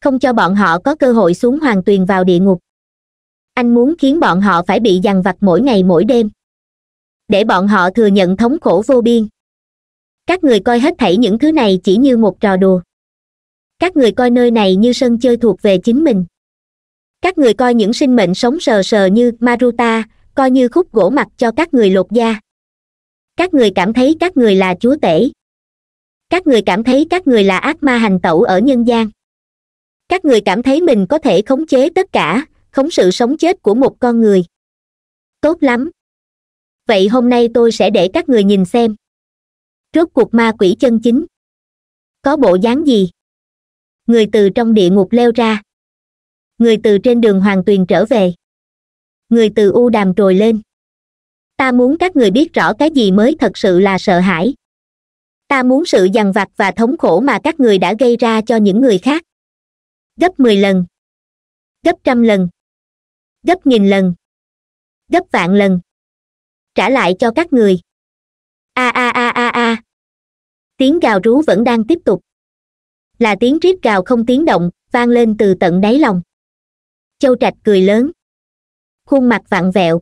A: không cho bọn họ có cơ hội xuống hoàng tuyền vào địa ngục anh muốn khiến bọn họ phải bị dằn vặt mỗi ngày mỗi đêm để bọn họ thừa nhận thống khổ vô biên các người coi hết thảy những thứ này chỉ như một trò đùa các người coi nơi này như sân chơi thuộc về chính mình các người coi những sinh mệnh sống sờ sờ như maruta coi như khúc gỗ mặt cho các người lột da các người cảm thấy các người là chúa tể các người cảm thấy các người là ác ma hành tẩu ở nhân gian các người cảm thấy mình có thể khống chế tất cả khống sự sống chết của một con người tốt lắm vậy hôm nay tôi sẽ để các người nhìn xem rốt cuộc ma quỷ
B: chân chính có bộ dáng gì người từ trong địa ngục leo ra người từ trên đường hoàng tuyền trở về người từ u đàm trồi lên
A: ta muốn các người biết rõ cái gì mới thật sự là sợ hãi ta muốn sự dằn vặt và thống khổ mà các người đã gây ra cho những người khác gấp mười
B: lần gấp trăm lần gấp nghìn lần gấp vạn lần trả lại cho các người a a a a a tiếng gào rú vẫn đang tiếp tục là tiếng rít gào không tiếng động vang lên từ tận đáy lòng châu trạch cười lớn khuôn mặt vặn vẹo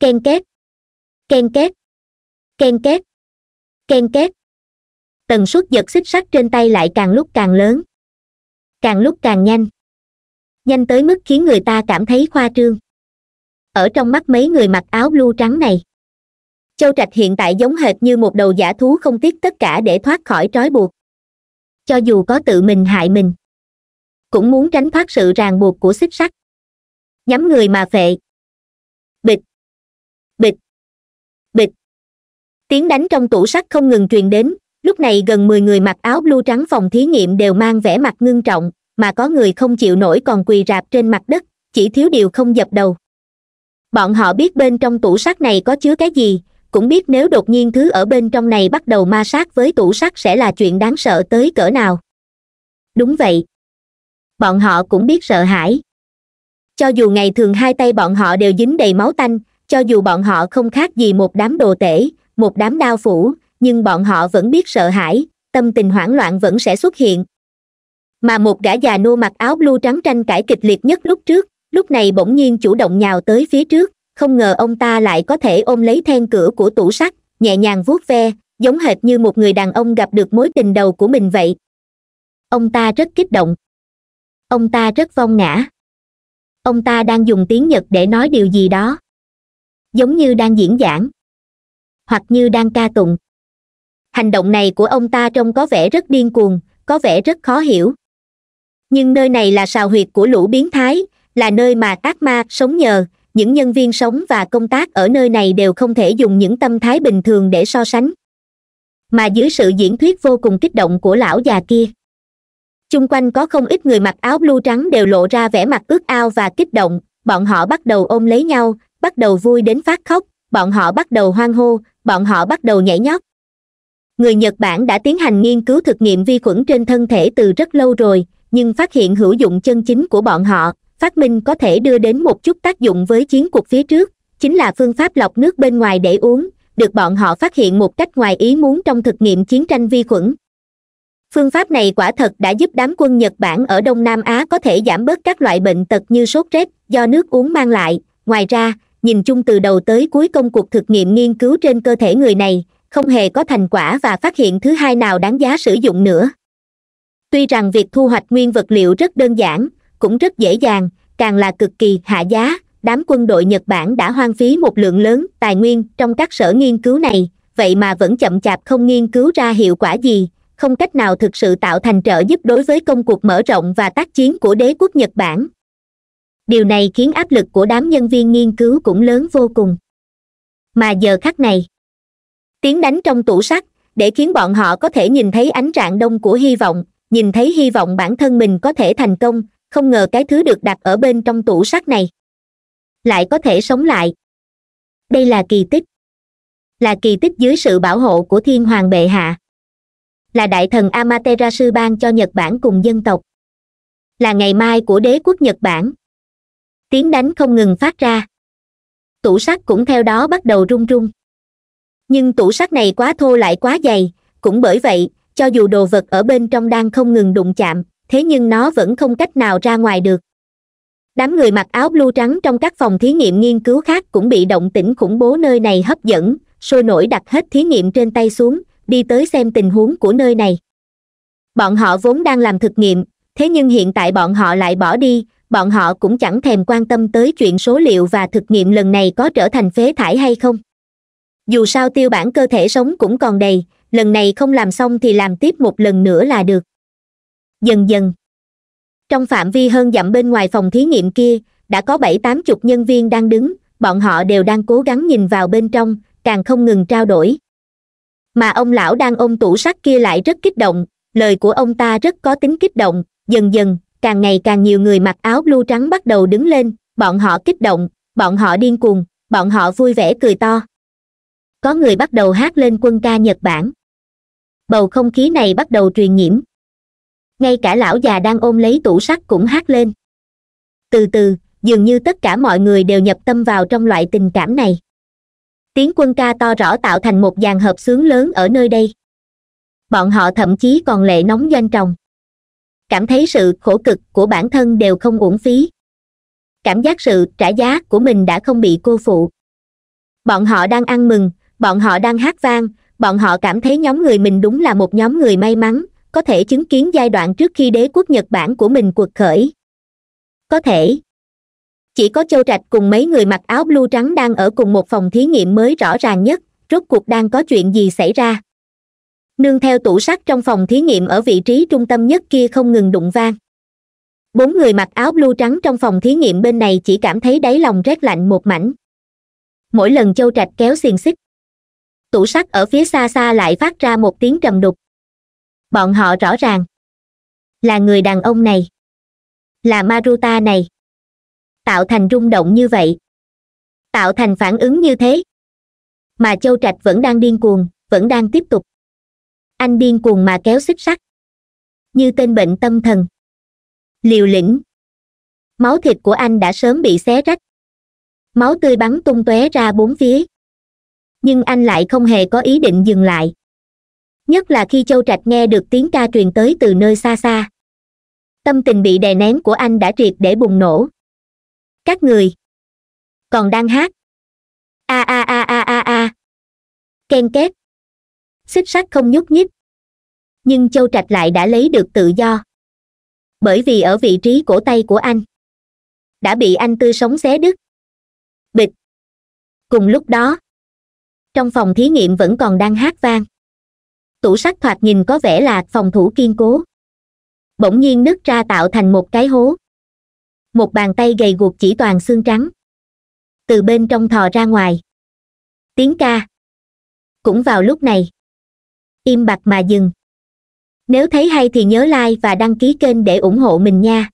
B: ken két ken két ken két ken két tần suất giật xích sắt trên tay lại càng lúc càng lớn càng lúc càng nhanh
A: nhanh tới mức khiến người ta cảm thấy khoa trương ở trong mắt mấy người mặc áo blue trắng này châu trạch hiện tại giống hệt như một đầu giả thú không tiếc tất cả để thoát khỏi trói buộc cho dù có tự mình hại mình cũng muốn
B: tránh thoát sự ràng buộc của xích sắt nhắm người mà phệ bịch
A: bịch bịch tiếng đánh trong tủ sắt không ngừng truyền đến lúc này gần mười người mặc áo blue trắng phòng thí nghiệm đều mang vẻ mặt ngưng trọng mà có người không chịu nổi còn quỳ rạp trên mặt đất chỉ thiếu điều không dập đầu bọn họ biết bên trong tủ sắt này có chứa cái gì cũng biết nếu đột nhiên thứ ở bên trong này bắt đầu ma sát với tủ sắt sẽ là chuyện đáng sợ tới cỡ nào đúng vậy bọn họ cũng biết sợ hãi cho dù ngày thường hai tay bọn họ đều dính đầy máu tanh cho dù bọn họ không khác gì một đám đồ tể một đám đao phủ nhưng bọn họ vẫn biết sợ hãi tâm tình hoảng loạn vẫn sẽ xuất hiện mà một gã già nô mặc áo blue trắng tranh cãi kịch liệt nhất lúc trước lúc này bỗng nhiên chủ động nhào tới phía trước không ngờ ông ta lại có thể ôm lấy then cửa của tủ sắt nhẹ nhàng vuốt ve giống hệt như một người đàn ông gặp được mối tình đầu của mình vậy ông ta rất kích động ông
B: ta rất vong ngã ông ta đang dùng tiếng nhật để nói điều gì đó
A: giống như đang diễn giảng hoặc như đang ca tụng hành động này của ông ta trông có vẻ rất điên cuồng có vẻ rất khó hiểu nhưng nơi này là sào huyệt của lũ biến thái là nơi mà ác ma sống nhờ những nhân viên sống và công tác ở nơi này đều không thể dùng những tâm thái bình thường để so sánh mà dưới sự diễn thuyết vô cùng kích động của lão già kia chung quanh có không ít người mặc áo blue trắng đều lộ ra vẻ mặt ước ao và kích động bọn họ bắt đầu ôm lấy nhau bắt đầu vui đến phát khóc bọn họ bắt đầu hoang hô bọn họ bắt đầu nhảy nhót người nhật bản đã tiến hành nghiên cứu thực nghiệm vi khuẩn trên thân thể từ rất lâu rồi nhưng phát hiện hữu dụng chân chính của bọn họ phát minh có thể đưa đến một chút tác dụng với chiến cuộc phía trước chính là phương pháp lọc nước bên ngoài để uống được bọn họ phát hiện một cách ngoài ý muốn trong thực nghiệm chiến tranh vi khuẩn phương pháp này quả thật đã giúp đám quân nhật bản ở đông nam á có thể giảm bớt các loại bệnh tật như sốt rét do nước uống mang lại ngoài ra nhìn chung từ đầu tới cuối công cuộc thực nghiệm nghiên cứu trên cơ thể người này không hề có thành quả và phát hiện thứ hai nào đáng giá sử dụng nữa tuy rằng việc thu hoạch nguyên vật liệu rất đơn giản cũng rất dễ dàng càng là cực kỳ hạ giá đám quân đội nhật bản đã hoang phí một lượng lớn tài nguyên trong các sở nghiên cứu này vậy mà vẫn chậm chạp không nghiên cứu ra hiệu quả gì không cách nào thực sự tạo thành trợ giúp đối với công cuộc mở rộng và tác chiến của đế quốc nhật bản điều này khiến áp lực của đám nhân viên nghiên cứu cũng lớn vô cùng mà giờ khắc này tiếng đánh trong tủ sắt để khiến bọn họ có thể nhìn thấy ánh rạng đông của hy vọng nhìn thấy hy vọng bản thân mình có thể thành công không ngờ cái thứ được đặt ở bên trong tủ sắt này lại có thể sống lại đây là kỳ tích là kỳ tích dưới sự bảo hộ của thiên hoàng bệ hạ là đại thần amaterasu ban cho nhật bản cùng dân tộc là ngày mai của đế quốc nhật bản tiếng đánh không ngừng phát ra tủ sắt cũng theo đó bắt đầu rung rung nhưng tủ sắt này quá thô lại quá dày cũng bởi vậy cho dù đồ vật ở bên trong đang không ngừng đụng chạm thế nhưng nó vẫn không cách nào ra ngoài được đám người mặc áo blue trắng trong các phòng thí nghiệm nghiên cứu khác cũng bị động tĩnh khủng bố nơi này hấp dẫn sôi nổi đặt hết thí nghiệm trên tay xuống đi tới xem tình huống của nơi này bọn họ vốn đang làm thực nghiệm thế nhưng hiện tại bọn họ lại bỏ đi bọn họ cũng chẳng thèm quan tâm tới chuyện số liệu và thực nghiệm lần này có trở thành phế thải hay không dù sao tiêu bản cơ thể sống cũng còn đầy lần này không làm xong thì làm tiếp một lần nữa là được dần dần trong phạm vi hơn dặm bên ngoài phòng thí nghiệm kia đã có bảy tám chục nhân viên đang đứng bọn họ đều đang cố gắng nhìn vào bên trong càng không ngừng trao đổi mà ông lão đang ôm tủ sắt kia lại rất kích động lời của ông ta rất có tính kích động dần dần càng ngày càng nhiều người mặc áo blue trắng bắt đầu đứng lên bọn họ kích động bọn họ điên cuồng bọn họ vui vẻ cười to có người bắt đầu hát lên quân ca nhật bản bầu không khí này bắt đầu truyền nhiễm ngay cả lão già đang ôm lấy tủ sắt cũng hát lên từ từ dường như tất cả mọi người đều nhập tâm vào trong loại tình cảm này tiếng quân ca to rõ tạo thành một dàn hợp xướng lớn ở nơi đây bọn họ thậm chí còn lệ nóng doanh tròng cảm thấy sự khổ cực của bản thân đều không uổng phí cảm giác sự trả giá của mình đã không bị cô phụ bọn họ đang ăn mừng bọn họ đang hát vang bọn họ cảm thấy nhóm người mình đúng là một nhóm người may mắn có thể chứng kiến giai đoạn trước khi đế quốc nhật bản của mình cuộc khởi có thể chỉ có châu trạch cùng mấy người mặc áo blue trắng đang ở cùng một phòng thí nghiệm mới rõ ràng nhất rốt cuộc đang có chuyện gì xảy ra nương theo tủ sắt trong phòng thí nghiệm ở vị trí trung tâm nhất kia không ngừng đụng vang bốn người mặc áo blue trắng trong phòng thí nghiệm bên này chỉ cảm thấy đáy lòng rét lạnh một mảnh mỗi lần châu trạch kéo xiềng xích tủ sắt ở phía xa xa lại phát ra một tiếng trầm đục
B: bọn họ rõ ràng là người đàn ông này là maruta này tạo thành rung động như vậy tạo thành phản ứng như thế mà châu trạch vẫn đang điên cuồng vẫn đang tiếp tục anh điên cuồng mà kéo xích sắt như tên bệnh tâm thần liều lĩnh máu thịt của anh đã sớm bị xé rách máu tươi bắn tung tóe ra
A: bốn phía nhưng anh lại không hề có ý định dừng lại nhất là khi châu trạch nghe được tiếng ca truyền tới từ nơi xa xa tâm tình bị đè nén của anh
B: đã triệt để bùng nổ các người còn đang hát a a a a a a ken két xích sắt không nhúc nhích nhưng châu trạch lại đã lấy được tự do bởi vì ở vị trí cổ tay của anh đã bị anh Tư sống xé đứt bịch cùng
A: lúc đó trong phòng thí nghiệm vẫn còn đang hát vang tủ sắt thoạt nhìn có vẻ là phòng thủ kiên cố bỗng nhiên nứt ra tạo thành một cái hố một bàn tay gầy guộc chỉ toàn xương trắng từ bên trong thò ra ngoài
B: tiếng ca cũng vào lúc này im bặt mà dừng nếu thấy hay thì nhớ like và đăng ký kênh để ủng hộ mình nha